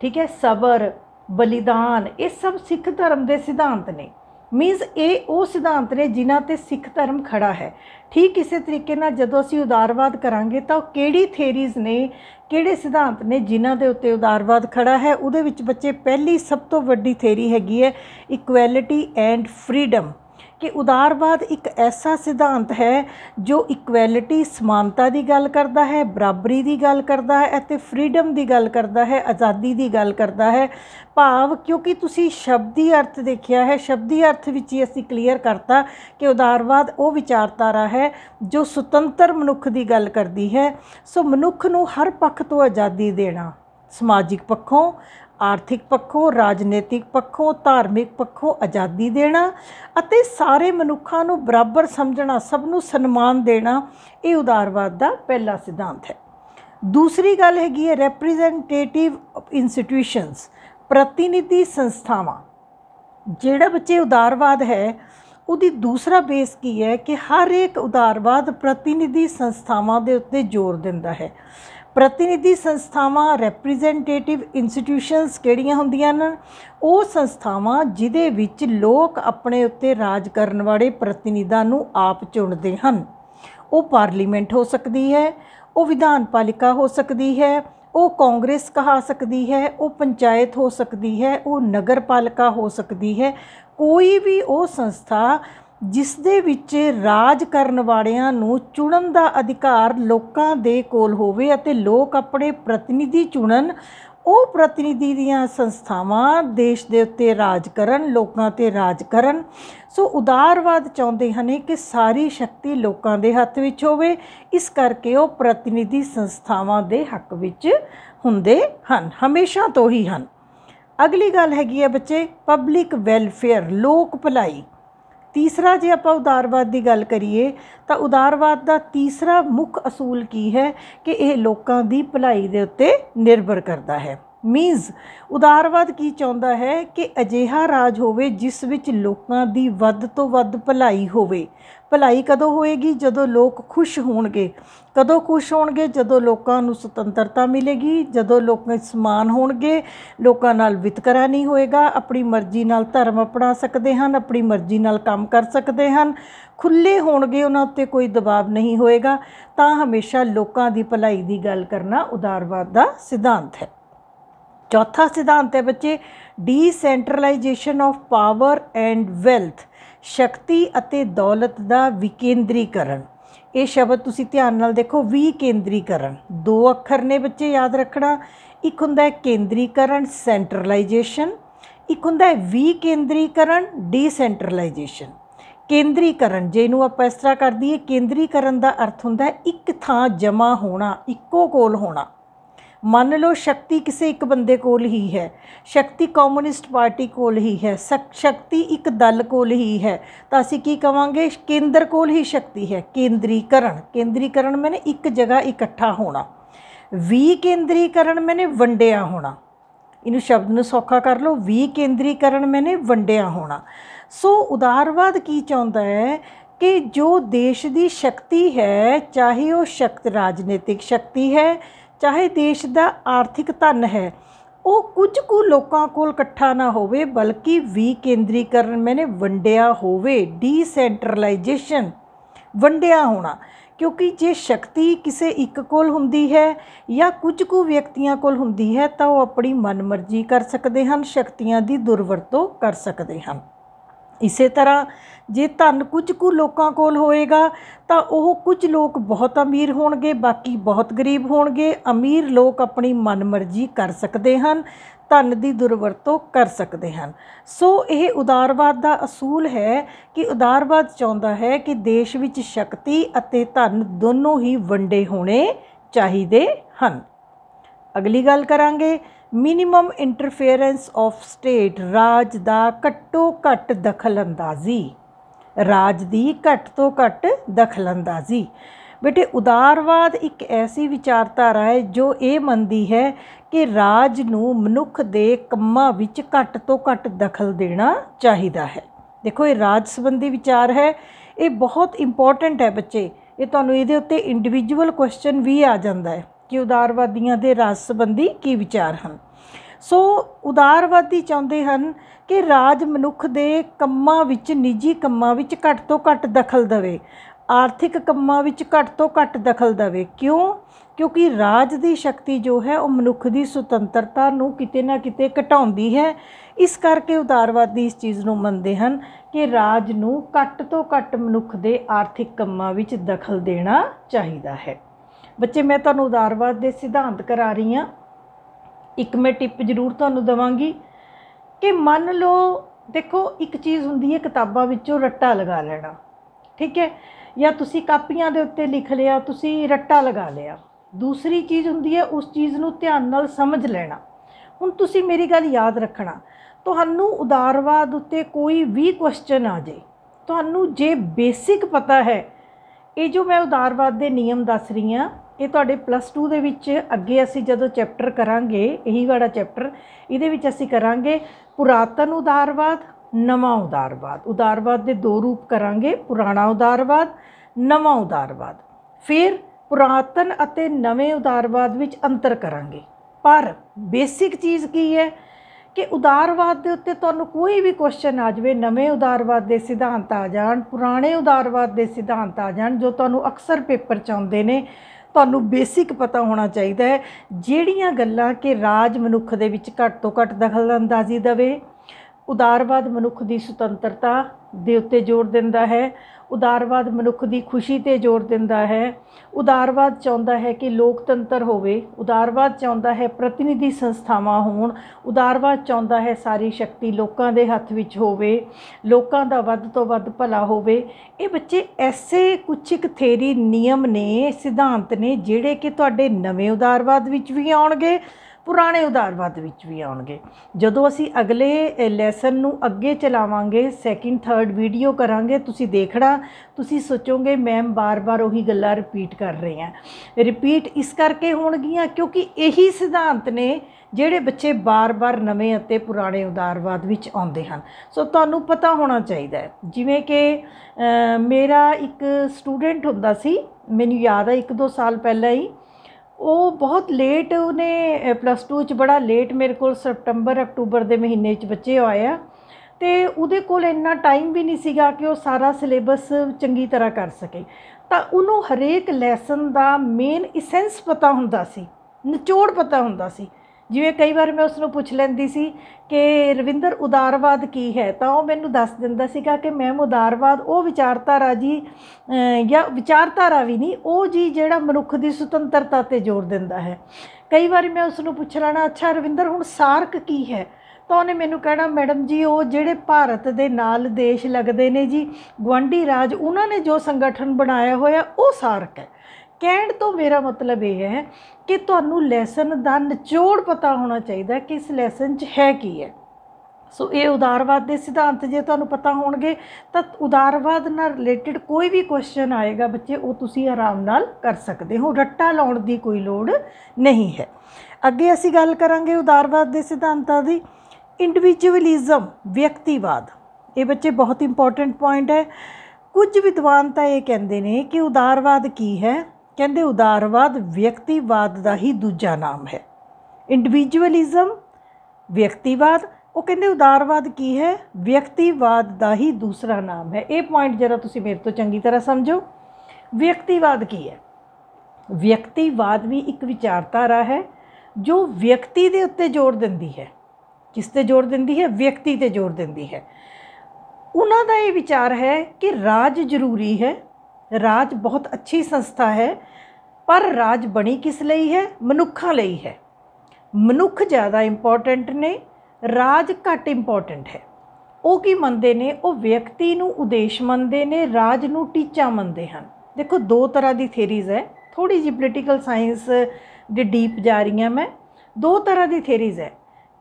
ਠੀਕ ਹੈ ਸਬਰ ਬਲੀਦਾਨ ਇਹ ਸਭ ਸਿੱਖ ਧਰਮ ਦੇ ਸਿਧਾਂਤ ਨੇ ਮੀਨਸ ਇਹ ਉਹ ਸਿਧਾਂਤ ਨੇ ਜਿਨ੍ਹਾਂ ਤੇ ਸਿੱਖ ਧਰਮ ਖੜਾ ਹੈ ਠੀਕ ਇਸੇ ਤਰੀਕੇ ਨਾਲ ਜਦੋਂ ਅਸੀਂ ਉਦਾਰਵਾਦ ਕਰਾਂਗੇ ਤਾਂ ਕਿਹੜੀ ਥਿਅਰੀਜ਼ ਨੇ ਕਿਹੜੇ ਸਿਧਾਂਤ ਨੇ ਜਿਨ੍ਹਾਂ ਦੇ ਉੱਤੇ ਉਦਾਰਵਾਦ ਖੜਾ ਹੈ ਉਹਦੇ ਵਿੱਚ ਬੱਚੇ ਪਹਿਲੀ ਸਭ ਤੋਂ ਵੱਡੀ ਥਿਅਰੀ ਹੈਗੀ ਹੈ ਇਕੁਐਲਿਟੀ ਐਂਡ ਫਰੀडम ਕਿ ਉਦਾਰਵਾਦ ਇੱਕ ਐਸਾ ਸਿਧਾਂਤ ਹੈ ਜੋ ਇਕੁਐਲਿਟੀ ਸਮਾਨਤਾ ਦੀ ਗੱਲ ਕਰਦਾ ਹੈ ਬਰਾਬਰੀ ਦੀ ਗੱਲ ਕਰਦਾ ਹੈ ਅਤੇ ਫਰੀडम ਦੀ ਗੱਲ ਕਰਦਾ ਹੈ ਆਜ਼ਾਦੀ ਦੀ ਗੱਲ ਕਰਦਾ ਹੈ ਭਾਵ ਕਿਉਂਕਿ ਤੁਸੀਂ ਸ਼ਬਦੀ ਅਰਥ ਦੇਖਿਆ ਹੈ ਸ਼ਬਦੀ ਅਰਥ ਵਿੱਚ ਹੀ ਅਸੀਂ ਕਲੀਅਰ ਕਰਤਾ ਕਿ ਉਦਾਰਵਾਦ ਉਹ ਵਿਚਾਰਧਾਰਾ ਹੈ ਜੋ ਸੁਤੰਤਰ ਮਨੁੱਖ ਦੀ ਗੱਲ ਕਰਦੀ ਹੈ ਸੋ ਮਨੁੱਖ ਨੂੰ ਹਰ ਪੱਖ ਤੋਂ ਆਜ਼ਾਦੀ ਦੇਣਾ ਸਮਾਜਿਕ ਪੱਖੋਂ ਆਰਥਿਕ ਪੱਖੋਂ ਰਾਜਨੀਤਿਕ ਪੱਖੋਂ ਧਾਰਮਿਕ ਪੱਖੋਂ ਆਜ਼ਾਦੀ ਦੇਣਾ ਅਤੇ ਸਾਰੇ ਮਨੁੱਖਾਂ ਨੂੰ ਬਰਾਬਰ ਸਮਝਣਾ ਸਭ ਨੂੰ ਸਨਮਾਨ ਦੇਣਾ ਇਹ ਉਦਾਰਵਾਦ ਦਾ ਪਹਿਲਾ ਸਿਧਾਂਤ ਹੈ ਦੂਸਰੀ ਗੱਲ ਹੈਗੀ ਹੈ ਰੈਪਰੈਜ਼ੈਂਟੇਟਿਵ ਇੰਸਟੀਟਿਊਸ਼ਨਸ ਪ੍ਰਤੀਨਿਧੀ ਸੰਸਥਾਵਾਂ ਜਿਹੜਾ ਬੱਚੇ ਉਦਾਰਵਾਦ ਹੈ ਉਹਦੀ ਦੂਸਰਾ ਬੇਸ ਕੀ ਹੈ ਕਿ ਹਰ ਇੱਕ ਉਦਾਰਵਾਦ ਪ੍ਰਤੀਨਿਧੀ ਸੰਸਥਾਵਾਂ ਦੇ ਉੱਤੇ ਜ਼ੋਰ ਦਿੰਦਾ ਹੈ ਪ੍ਰਤੀਨਿਧੀ ਸੰਸਥਾਵਾਂ ਰਿਪਰੈਜ਼ੈਂਟੇਟਿਵ ਇੰਸਟੀਟਿਊਸ਼ਨਸ ਕਿਹੜੀਆਂ ਹੁੰਦੀਆਂ ਹਨ ਉਹ ਸੰਸਥਾਵਾਂ ਜਿਦੇ ਵਿੱਚ ਲੋਕ ਆਪਣੇ ਉੱਤੇ ਰਾਜ ਕਰਨ ਵਾਲੇ ਪ੍ਰਤੀਨਿਧਾਂ ਨੂੰ ਆਪ ਚੁਣਦੇ ਹਨ ਉਹ ਪਾਰਲੀਮੈਂਟ ਹੋ ਸਕਦੀ ਹੈ ਉਹ ਵਿਧਾਨ ਪਾਲਿਕਾ ਹੋ ਸਕਦੀ ਹੈ ਉਹ ਕਾਂਗਰਸ ਕਹਾ ਸਕਦੀ ਹੈ ਉਹ ਪੰਚਾਇਤ ਹੋ ਸਕਦੀ ਹੈ ਉਹ ਨਗਰ ਪਾਲਿਕਾ ਹੋ ਸਕਦੀ ਹੈ ਕੋਈ ਵੀ ਉਹ ਸੰਸਥਾ ਜਿਸ ਦੇ ਵਿੱਚ ਰਾਜ ਕਰਨ ਵਾਲਿਆਂ ਨੂੰ ਚੁਣਨ ਦਾ ਅਧਿਕਾਰ ਲੋਕਾਂ ਦੇ ਕੋਲ ਹੋਵੇ ਅਤੇ ਲੋਕ ਆਪਣੇ ਪ੍ਰਤੀਨਿਧੀ ਚੁਣਨ ਉਹ ਪ੍ਰਤੀਨਿਧੀ ਦੀਆਂ ਸੰਸਥਾਵਾਂ ਦੇਸ਼ ਦੇ ਉੱਤੇ ਰਾਜ ਕਰਨ ਲੋਕਾਂ ਤੇ ਰਾਜ ਕਰਨ ਸੋ ਉਦਾਰਵਾਦ ਚਾਹੁੰਦੇ ਹਨ ਕਿ ਸਾਰੀ ਸ਼ਕਤੀ ਲੋਕਾਂ ਦੇ ਹੱਥ ਵਿੱਚ ਹੋਵੇ ਇਸ ਕਰਕੇ ਉਹ ਪ੍ਰਤੀਨਿਧੀ ਸੰਸਥਾਵਾਂ ਦੇ ਹੱਕ ਵਿੱਚ ਹੁੰਦੇ ਹਨ ਹਮੇਸ਼ਾ ਤੋਂ ਹੀ ਹਨ ਅਗਲੀ ਗੱਲ ਹੈਗੀ ਹੈ ਬੱਚੇ ਪਬਲਿਕ ਵੈਲਫੇਅਰ ਲੋਕ ਭਲਾਈ ਤੀਸਰਾ ਜੇ ਆਪਾਂ ਉਦਾਰਵਾਦ ਦੀ ਗੱਲ ਕਰੀਏ ਤਾਂ ਉਦਾਰਵਾਦ ਦਾ ਤੀਸਰਾ ਮੁੱਖ ਅਸੂਲ ਕੀ ਹੈ ਕਿ ਇਹ ਲੋਕਾਂ ਦੀ ਭਲਾਈ ਦੇ ਉੱਤੇ ਨਿਰਭਰ ਕਰਦਾ ਹੈ ਮੀਨਸ ਉਦਾਰਵਾਦ ਕੀ ਚਾਹੁੰਦਾ ਹੈ ਕਿ ਅਜਿਹਾ ਰਾਜ ਹੋਵੇ ਜਿਸ ਵਿੱਚ ਲੋਕਾਂ ਦੀ ਵੱਧ ਤੋਂ ਵੱਧ ਭਲਾਈ ਹੋਵੇ ਭਲਾਈ ਕਦੋਂ ਹੋਏਗੀ ਜਦੋਂ ਲੋਕ ਖੁਸ਼ ਹੋਣਗੇ ਕਦੋਂ ਖੁਸ਼ ਹੋਣਗੇ ਜਦੋਂ ਲੋਕਾਂ ਨੂੰ ਸੁਤੰਤਰਤਾ ਮਿਲੇਗੀ ਜਦੋਂ ਲੋਕ ਸਮਾਨ ਹੋਣਗੇ ਲੋਕਾਂ ਨਾਲ ਵਿਤਕਰਾ ਨਹੀਂ ਹੋਏਗਾ ਆਪਣੀ ਮਰਜ਼ੀ ਨਾਲ ਧਰਮ ਅਪਣਾ ਸਕਦੇ ਹਨ ਆਪਣੀ ਮਰਜ਼ੀ ਨਾਲ ਕੰਮ ਕਰ ਸਕਦੇ ਹਨ ਖੁੱਲੇ ਹੋਣਗੇ ਉਹਨਾਂ ਉੱਤੇ ਕੋਈ ਦਬਾਅ ਨਹੀਂ ਹੋਏਗਾ ਤਾਂ ਹਮੇਸ਼ਾ ਲੋਕਾਂ ਦੀ ਭਲਾਈ ਦੀ ਗੱਲ ਕਰਨਾ ਉਦਾਰਵਾਦ ਦਾ ਸਿਧਾਂਤ ਹੈ ਚੌਥਾ ਸਿਧਾਂਤ ਹੈ ਬੱਚੇ decentralisation of power and wealth ਸ਼ਕਤੀ ਅਤੇ ਦੌਲਤ ਦਾ ਵਿਕੇਂਦਰੀਕਰਨ ਇਹ ਸ਼ਬਦ ਤੁਸੀਂ ਧਿਆਨ ਨਾਲ ਦੇਖੋ ਵਿਕੇਂਦਰੀਕਰਨ ਦੋ ਅੱਖਰ ਨੇ ਬੱਚੇ ਯਾਦ ਰੱਖਣਾ ਇੱਕ ਹੁੰਦਾ ਹੈ ਕੇਂਦਰੀਕਰਨ ਸੈਂਟਰਲਾਈਜੇਸ਼ਨ ਇੱਕ ਹੁੰਦਾ ਹੈ ਵਿਕੇਂਦਰੀਕਰਨ ਡੀਸੈਂਟਰਲਾਈਜੇਸ਼ਨ ਕੇਂਦਰੀਕਰਨ ਜੇ ਇਹਨੂੰ ਆਪਾਂ ਇਸ ਤਰ੍ਹਾਂ ਕਰ ਦਈਏ ਕੇਂਦਰੀਕਰਨ ਦਾ ਅਰਥ ਹੁੰਦਾ ਹੈ ਇੱਕ ਥਾਂ ਜਮਾ ਹੋਣਾ ਇੱਕੋ ਕੋਲ ਹੋਣਾ ਮੰਨ ਲਓ ਸ਼ਕਤੀ ਕਿਸੇ ਇੱਕ ਬੰਦੇ ਕੋਲ ਹੀ ਹੈ ਸ਼ਕਤੀ ਕਮਿਊਨਿਸਟ ਪਾਰਟੀ ਕੋਲ ਹੀ ਹੈ ਸ਼ਕਤੀ ਇੱਕ ਦਲ ਕੋਲ ਹੀ ਹੈ ਤਾਂ ਅਸੀਂ ਕੀ ਕਵਾਂਗੇ ਕੇਂਦਰ ਕੋਲ ਹੀ ਸ਼ਕਤੀ ਹੈ ਕੇਂਦਰੀਕਰਨ ਕੇਂਦਰੀਕਰਨ ਮੈਨੇ ਇੱਕ ਜਗ੍ਹਾ ਇਕੱਠਾ ਹੋਣਾ ਵਿਕੇਂਦਰੀਕਰਨ ਮੈਨੇ ਵੰਡਿਆ ਹੋਣਾ ਇਹਨੂੰ ਸ਼ਬਦ ਨੂੰ ਸੌਖਾ ਕਰ ਲਓ ਵਿਕੇਂਦਰੀਕਰਨ ਮੈਨੇ ਵੰਡਿਆ ਹੋਣਾ ਸੋ ਉਦਾਰਵਾਦ ਕੀ ਚਾਹੁੰਦਾ ਹੈ ਕਿ ਜੋ ਦੇਸ਼ ਦੀ ਸ਼ਕਤੀ ਹੈ ਚਾਹੇ ਉਹ ਸ਼ਕਤ ਰਾਜਨੀਤਿਕ ਸ਼ਕਤੀ ਹੈ ਚਾਹੇ ਦੇਸ਼ ਦਾ ਆਰਥਿਕ ਧਨ ਹੈ ਉਹ ਕੁਝ ਕੁ ਲੋਕਾਂ ਕੋਲ ਇਕੱਠਾ ਨਾ ਹੋਵੇ ਬਲਕਿ ਵਿਕੇਂਦਰੀਕਰਨ ਮੈਨੇ ਵੰਡਿਆ ਹੋਵੇ ਡੀਸੈਂਟਰਲਾਈਜੇਸ਼ਨ ਵੰਡਿਆ ਹੋਣਾ ਕਿਉਂਕਿ ਜੇ ਸ਼ਕਤੀ ਕਿਸੇ ਇੱਕ ਕੋਲ ਹੁੰਦੀ ਹੈ ਜਾਂ ਕੁਝ ਕੁ ਵਿਅਕਤੀਆਂ ਕੋਲ ਹੁੰਦੀ ਹੈ ਤਾਂ ਉਹ ਆਪਣੀ ਮਨਮਰਜ਼ੀ ਕਰ ਸਕਦੇ ਹਨ ਸ਼ਕਤੀਆਂ ਦੀ ਦੁਰਵਰਤੋਂ ਕਰ ਸਕਦੇ ਹਨ ਇਸੇ ਤਰ੍ਹਾਂ ਜੇ ਧਨ ਕੁਝ ਕੁ ਲੋਕਾਂ ਕੋਲ ਹੋਏਗਾ ਤਾਂ ਉਹ ਕੁਝ ਲੋਕ ਬਹੁਤ ਅਮੀਰ ਹੋਣਗੇ ਬਾਕੀ ਬਹੁਤ ਗਰੀਬ ਹੋਣਗੇ ਅਮੀਰ ਲੋਕ ਆਪਣੀ ਮਨਮਰਜ਼ੀ ਕਰ ਸਕਦੇ ਹਨ ਧਨ ਦੀ ਦੁਰਵਰਤੋਂ ਕਰ ਸਕਦੇ ਹਨ ਸੋ ਇਹ ਉਦਾਰਵਾਦ ਦਾ ਅਸੂਲ ਹੈ ਕਿ ਉਦਾਰਵਾਦ ਚਾਹੁੰਦਾ ਹੈ ਕਿ ਦੇਸ਼ ਵਿੱਚ ਸ਼ਕਤੀ ਅਤੇ ਧਨ ਦੋਨੋਂ ਹੀ ਵੰਡੇ ਹੋਣੇ ਚਾਹੀਦੇ ਹਨ ਅਗਲੀ ਗੱਲ ਕਰਾਂਗੇ ਮਿਨੀਮਮ ਇੰਟਰਫੇਰੈਂਸ ਆਫ ਸਟੇਟ ਰਾਜ ਦਾ ਘੱਟੋ ਘੱਟ ਦਖਲਅੰਦਾਜ਼ੀ ਰਾਜ ਦੀ ਘੱਟ ਤੋਂ ਘੱਟ ਦਖਲਅੰਦਾਜ਼ੀ ਬੇਟੇ ਉਦਾਰਵਾਦ ਇੱਕ ਐਸੀ ਵਿਚਾਰਧਾਰਾ ਹੈ ਜੋ ਇਹ ਮੰਨਦੀ ਹੈ ਕਿ ਰਾਜ ਨੂੰ ਮਨੁੱਖ ਦੇ ਕੰਮਾਂ ਵਿੱਚ ਘੱਟ ਤੋਂ ਘੱਟ ਦਖਲ ਦੇਣਾ ਚਾਹੀਦਾ ਹੈ ਦੇਖੋ ਇਹ ਰਾਜ ਸੰਬੰਧੀ ਵਿਚਾਰ ਹੈ ਇਹ ਬਹੁਤ ਇੰਪੋਰਟੈਂਟ ਹੈ ਬੱਚੇ ਇਹ ਤੁਹਾਨੂੰ ਇਹਦੇ ਉੱਤੇ ਇੰਡੀਵਿਜੂਅਲ ਕੁਐਸਚਨ ਵੀ ਆ ਜਾਂਦਾ ਹੈ ਕਿ ਉਦਾਰਵਾਦੀਆਂ ਦੇ ਰਾਜ ਸੰਬੰਧੀ ਕੀ ਵਿਚਾਰ ਹਨ ਸੋ ਉਦਾਰਵਾਦੀ ਚਾਹੁੰਦੇ ਹਨ ਕਿ ਰਾਜ ਮਨੁੱਖ ਦੇ ਕੰਮਾਂ ਵਿੱਚ ਨਿੱਜੀ ਕੰਮਾਂ ਵਿੱਚ ਘੱਟ ਤੋਂ ਘੱਟ ਦਖਲ ਦੇਵੇ ਆਰਥਿਕ ਕੰਮਾਂ ਵਿੱਚ ਘੱਟ ਤੋਂ ਘੱਟ ਦਖਲ ਦੇਵੇ ਕਿਉਂ ਕਿਉਂਕਿ ਰਾਜ ਦੀ ਸ਼ਕਤੀ ਜੋ ਹੈ ਉਹ ਮਨੁੱਖ ਦੀ ਸੁਤੰਤਰਤਾ ਨੂੰ ਕਿਤੇ ਨਾ ਕਿਤੇ ਘਟਾਉਂਦੀ ਹੈ ਇਸ ਕਰਕੇ ਉਦਾਰਵਾਦੀ ਇਸ ਚੀਜ਼ ਨੂੰ ਮੰਨਦੇ ਹਨ ਕਿ ਰਾਜ ਨੂੰ ਘੱਟ ਤੋਂ ਘੱਟ ਮਨੁੱਖ ਦੇ ਆਰਥਿਕ ਕੰਮਾਂ ਵਿੱਚ ਦਖਲ ਦੇਣਾ ਚਾਹੀਦਾ ਹੈ ਬੱਚੇ ਮੈਂ ਤੁਹਾਨੂੰ ਉਦਾਰਵਾਦ ਦੇ ਸਿਧਾਂਤ ਕਰਾ ਰਹੀ ਹਾਂ ਇੱਕ ਮੈਂ ਟਿਪ ਜ਼ਰੂਰ ਤੁਹਾਨੂੰ ਦਵਾਂਗੀ ਕਿ ਮੰਨ ਲਓ ਦੇਖੋ ਇੱਕ ਚੀਜ਼ ਹੁੰਦੀ ਹੈ ਕਿਤਾਬਾਂ ਵਿੱਚੋਂ ਰੱਟਾ ਲਗਾ ਲੈਣਾ ਠੀਕ ਹੈ ਜਾਂ ਤੁਸੀਂ ਕਾਪੀਆਂ ਦੇ ਉੱਤੇ ਲਿਖ ਲਿਆ ਤੁਸੀਂ ਰੱਟਾ ਲਗਾ ਲਿਆ ਦੂਸਰੀ ਚੀਜ਼ ਹੁੰਦੀ ਹੈ ਉਸ ਚੀਜ਼ ਨੂੰ ਧਿਆਨ ਨਾਲ ਸਮਝ ਲੈਣਾ ਹੁਣ ਤੁਸੀਂ ਮੇਰੀ ਗੱਲ ਯਾਦ ਰੱਖਣਾ ਤੁਹਾਨੂੰ ਉਦਾਰਵਾਦ ਉੱਤੇ ਕੋਈ ਵੀ ਕੁਐਸਚਨ ਆ ਜੇ ਤੁਹਾਨੂੰ ਜੇ ਬੇਸਿਕ ਪਤਾ ਹੈ ਇਹ ਜੋ ਮੈਂ ਉਦਾਰਵਾਦ ਦੇ ਨਿਯਮ ਦੱਸ ਰਹੀ ਹਾਂ ਇਹ ਤੁਹਾਡੇ ਪਲੱਸ 2 ਦੇ ਵਿੱਚ ਅੱਗੇ ਅਸੀਂ ਜਦੋਂ ਚੈਪਟਰ ਕਰਾਂਗੇ ਇਹੀ ਵਾਲਾ ਚੈਪਟਰ ਇਹਦੇ ਵਿੱਚ ਅਸੀਂ ਕਰਾਂਗੇ ਪੁਰਾਤਨ ਉਦਾਰਵਾਦ ਨਵਾਂ ਉਦਾਰਵਾਦ ਉਦਾਰਵਾਦ ਦੇ ਦੋ ਰੂਪ ਕਰਾਂਗੇ ਪੁਰਾਣਾ ਉਦਾਰਵਾਦ ਨਵਾਂ ਉਦਾਰਵਾਦ ਫਿਰ ਪੁਰਾਤਨ ਅਤੇ ਨਵੇਂ ਉਦਾਰਵਾਦ ਵਿੱਚ ਅੰਤਰ ਕਰਾਂਗੇ ਪਰ ਬੇਸਿਕ ਚੀਜ਼ ਕੀ ਹੈ ਕਿ ਉਦਾਰਵਾਦ ਦੇ ਉੱਤੇ ਤੁਹਾਨੂੰ ਕੋਈ ਵੀ ਕੁਐਸਚਨ ਆ ਜਾਵੇ ਨਵੇਂ ਉਦਾਰਵਾਦ ਦੇ ਸਿਧਾਂਤ ਆ ਜਾਣ ਪੁਰਾਣੇ ਉਦਾਰਵਾਦ ਦੇ ਸਿਧਾਂਤ ਆ ਜਾਣ ਜੋ ਤੁਹਾਨੂੰ ਅਕਸਰ ਪੇਪਰ ਚ ਆਉਂਦੇ ਨੇ ਤੁਹਾਨੂੰ ਬੇਸਿਕ ਪਤਾ ਹੋਣਾ ਚਾਹੀਦਾ ਹੈ ਜਿਹੜੀਆਂ ਗੱਲਾਂ ਕਿ ਰਾਜ ਮਨੁੱਖ ਦੇ ਵਿੱਚ ਘੱਟ ਤੋਂ ਘੱਟ ਦਖਲ ਅੰਦਾਜ਼ੀ ਦਵੇ ਉਦਾਰਵਾਦ ਮਨੁੱਖ ਦੀ ਸੁਤੰਤਰਤਾ ਦੇ ਉੱਤੇ ਜ਼ੋਰ ਦਿੰਦਾ ਹੈ ਉਦਾਰਵਾਦ ਮਨੁੱਖ ਦੀ ਖੁਸ਼ੀ ਤੇ ਜ਼ੋਰ ਦਿੰਦਾ ਹੈ ਉਦਾਰਵਾਦ ਚਾਹੁੰਦਾ ਹੈ ਕਿ ਲੋਕਤੰਤਰ ਹੋਵੇ ਉਦਾਰਵਾਦ ਚਾਹੁੰਦਾ ਹੈ ਪ੍ਰਤੀਨਿਧੀ ਸੰਸਥਾਵਾਂ ਹੋਣ ਉਦਾਰਵਾਦ ਚਾਹੁੰਦਾ ਹੈ ਸਾਰੀ ਸ਼ਕਤੀ ਲੋਕਾਂ ਦੇ ਹੱਥ ਵਿੱਚ ਹੋਵੇ ਲੋਕਾਂ ਦਾ ਵੱਧ ਤੋਂ ਵੱਧ ਭਲਾ ਹੋਵੇ ਇਹ ਬੱਚੇ ਐਸੇ ਕੁਝ ਇੱਕ ਥੇਰੀ ਨਿਯਮ ਨੇ ਸਿਧਾਂਤ ਨੇ ਜਿਹੜੇ ਕਿ ਤੁਹਾਡੇ ਨਵੇਂ ਉਦਾਰਵਾਦ ਵਿੱਚ ਵੀ ਆਉਣਗੇ ਪੁਰਾਣੇ ਉਦਾਰਵਾਦ ਵਿੱਚ ਵੀ ਆਉਣਗੇ ਜਦੋਂ ਅਸੀਂ ਅਗਲੇ ਲੈਸਨ ਨੂੰ ਅੱਗੇ ਚਲਾਵਾਂਗੇ ਸੈਕਿੰਡ ਥਰਡ ਵੀਡੀਓ ਕਰਾਂਗੇ ਤੁਸੀਂ ਦੇਖਣਾ ਤੁਸੀਂ ਸੋਚੋਗੇ ਮੈਮ ਬਾਰ-ਬਾਰ ਉਹੀ ਗੱਲਾਂ ਰਿਪੀਟ ਕਰ ਰਹੇ ਆ ਰਿਪੀਟ ਇਸ ਕਰਕੇ ਹੋਣਗੀਆਂ ਕਿਉਂਕਿ ਇਹੀ ਸਿਧਾਂਤ ਨੇ ਜਿਹੜੇ ਬੱਚੇ ਬਾਰ-ਬਾਰ ਨਵੇਂ ਅਤੇ ਪੁਰਾਣੇ ਉਦਾਰਵਾਦ ਵਿੱਚ ਆਉਂਦੇ ਹਨ ਸੋ ਤੁਹਾਨੂੰ ਪਤਾ ਹੋਣਾ ਚਾਹੀਦਾ ਜਿਵੇਂ ਕਿ ਮੇਰਾ ਇੱਕ ਸਟੂਡੈਂਟ ਹੁੰਦਾ ਸੀ ਮੈਨੂੰ ਯਾਦ ਹੈ 1-2 ਸਾਲ ਪਹਿਲਾਂ ਹੀ ਉਹ ਬਹੁਤ ਲੇਟ ਉਹਨੇ ਪਲੱਸ 2 ਚ ਬੜਾ ਲੇਟ ਮੇਰੇ ਕੋਲ ਸਪਟੰਬਰ ਅਕਤੂਬਰ ਦੇ ਮਹੀਨੇ ਚ ਬੱਚੇ ਆਏ ਆ ਤੇ ਉਹਦੇ ਕੋਲ ਇੰਨਾ ਟਾਈਮ ਵੀ ਨਹੀਂ ਸੀਗਾ ਕਿ ਉਹ ਸਾਰਾ ਸਿਲੇਬਸ ਚੰਗੀ ਤਰ੍ਹਾਂ ਕਰ ਸਕੇ ਤਾਂ ਉਹਨੂੰ ਹਰੇਕ ਲੈਸਨ ਦਾ ਮੇਨ ਐਸੈਂਸ ਪਤਾ ਹੁੰਦਾ ਸੀ ਨਿਚੋੜ ਪਤਾ ਹੁੰਦਾ ਸੀ ਜਿਵੇਂ ਕਈ ਵਾਰ ਮੈਂ ਉਸ ਨੂੰ ਪੁੱਛ ਲੈਂਦੀ ਸੀ ਕਿ ਰਵਿੰਦਰ ਉਦਾਰਵਾਦ ਕੀ ਹੈ ਤਾਂ ਉਹ ਮੈਨੂੰ ਦੱਸ ਦਿੰਦਾ ਸੀਗਾ ਕਿ ਮੈਂ ਉਦਾਰਵਾਦ ਉਹ ਵਿਚਾਰਧਾਰਾ ਜੀ ਜਾਂ ਵਿਚਾਰਧਾਰਾ ਵੀ ਨਹੀਂ ਉਹ ਜੀ ਜਿਹੜਾ ਮਨੁੱਖ ਦੀ ਸੁਤੰਤਰਤਾ ਤੇ ਜ਼ੋਰ ਦਿੰਦਾ ਹੈ ਕਈ ਵਾਰ ਮੈਂ ਉਸ ਨੂੰ ਪੁੱਛ ਲੈਣਾ ਅੱਛਾ ਰਵਿੰਦਰ ਹੁਣ ਸਾਰਕ ਕੀ ਹੈ ਤਾਂ ਉਹਨੇ ਮੈਨੂੰ ਕਹਿਣਾ ਮੈਡਮ ਜੀ ਉਹ ਜਿਹੜੇ ਭਾਰਤ ਦੇ ਨਾਲ ਦੇਸ਼ ਲੱਗਦੇ ਨੇ ਜੀ ਗਵਾਂਡੀ ਰਾਜ ਉਹਨਾਂ ਨੇ ਜੋ ਸੰਗਠਨ ਬਣਾਇਆ ਹੋਇਆ ਉਹ ਸਾਰਕ ਹੈ ਕਹਿਣ ਤੋਂ ਮੇਰਾ ਮਤਲਬ ਇਹ ਹੈ ਕਿ ਤੁਹਾਨੂੰ ਲੈਸਨ ਦਾ ਨਿਚੋੜ ਪਤਾ ਹੋਣਾ ਚਾਹੀਦਾ ਕਿ ਇਸ ਲੈਸਨ 'ਚ ਹੈ ਕੀ ਹੈ ਸੋ ਇਹ ਉਦਾਰਵਾਦ ਦੇ ਸਿਧਾਂਤ ਜੇ ਤੁਹਾਨੂੰ ਪਤਾ ਹੋਣਗੇ ਤਾਂ ਉਦਾਰਵਾਦ ਨਾਲ ਰਿਲੇਟਡ ਕੋਈ ਵੀ ਕੁਐਸਚਨ ਆਏਗਾ ਬੱਚੇ ਉਹ ਤੁਸੀਂ ਆਰਾਮ ਨਾਲ ਕਰ ਸਕਦੇ ਹੋ ਰੱਟਾ ਲਾਉਣ ਦੀ ਕੋਈ ਲੋੜ ਨਹੀਂ ਹੈ ਅੱਗੇ ਅਸੀਂ ਗੱਲ ਕਰਾਂਗੇ ਉਦਾਰਵਾਦ ਦੇ ਸਿਧਾਂਤਾਂ ਦੀ ਇੰਡੀਵਿਜੂਅਲਿਜ਼ਮ ਵਿਅਕਤੀਵਾਦ ਇਹ ਬੱਚੇ ਬਹੁਤ ਇੰਪੋਰਟੈਂਟ ਪੁਆਇੰਟ ਹੈ ਕੁਝ ਵਿਦਵਾਨ ਤਾਂ ਇਹ ਕਹਿੰਦੇ ਨੇ ਕਿ ਉਦਾਰਵਾਦ ਕੀ ਹੈ ਕਹਿੰਦੇ ਉਦਾਰਵਾਦ ਵਿਅਕਤੀਵਾਦ ਦਾ ਹੀ ਦੂਜਾ ਨਾਮ ਹੈ ਇੰਡੀਵਿਜੂਅਲਿਜ਼ਮ ਵਿਅਕਤੀਵਾਦ ਉਹ ਕਹਿੰਦੇ ਉਦਾਰਵਾਦ ਕੀ ਹੈ ਵਿਅਕਤੀਵਾਦ ਦਾ ਹੀ ਦੂਸਰਾ ਨਾਮ ਹੈ ਇਹ ਪੁਆਇੰਟ ਜਰਾ ਤੁਸੀਂ ਮੇਰੇ ਤੋਂ ਚੰਗੀ ਤਰ੍ਹਾਂ ਸਮਝੋ ਵਿਅਕਤੀਵਾਦ ਕੀ ਹੈ ਵਿਅਕਤੀਵਾਦ ਵੀ ਇੱਕ ਵਿਚਾਰਧਾਰਾ ਹੈ ਜੋ ਵਿਅਕਤੀ ਦੇ ਉੱਤੇ ਜ਼ੋਰ ਦਿੰਦੀ ਹੈ ਕਿਸ ਤੇ ਜ਼ੋਰ ਦਿੰਦੀ ਹੈ ਵਿਅਕਤੀ ਤੇ ਜ਼ੋਰ ਦਿੰਦੀ ਹੈ ਉਹਨਾਂ ਦਾ ਇਹ ਵਿਚਾਰ ਹੈ ਕਿ ਰਾਜ ਜ਼ਰੂਰੀ ਹੈ ਰਾਜ ਬਹੁਤ ਅੱਛੀ ਸੰਸਥਾ ਹੈ ਪਰ ਰਾਜ ਬਣੀ ਕਿਸ ਲਈ ਹੈ ਮਨੁੱਖਾਂ ਲਈ ਹੈ ਮਨੁੱਖ ਜ਼ਿਆਦਾ ਇੰਪੋਰਟੈਂਟ ਨੇ ਰਾਜ ਘੱਟ ਇੰਪੋਰਟੈਂਟ ਹੈ ਉਹ ਕੀ ਮੰਨਦੇ ਨੇ ਉਹ ਵਿਅਕਤੀ ਨੂੰ ਉਦੇਸ਼ ਮੰਨਦੇ ਨੇ ਰਾਜ ਨੂੰ ਟੀਚਾ ਮੰਨਦੇ ਹਨ ਦੇਖੋ ਦੋ ਤਰ੍ਹਾਂ ਦੀ ਥਿਊਰੀਜ਼ ਹੈ ਥੋੜੀ ਜਿਹੀ ਪੋਲੀਟੀਕਲ ਸਾਇੰਸ ਦੇ ਡੀਪ ਜਾ ਰਹੀ ਹਾਂ ਮੈਂ ਦੋ ਤਰ੍ਹਾਂ ਦੀ ਥਿਊਰੀਜ਼ ਹੈ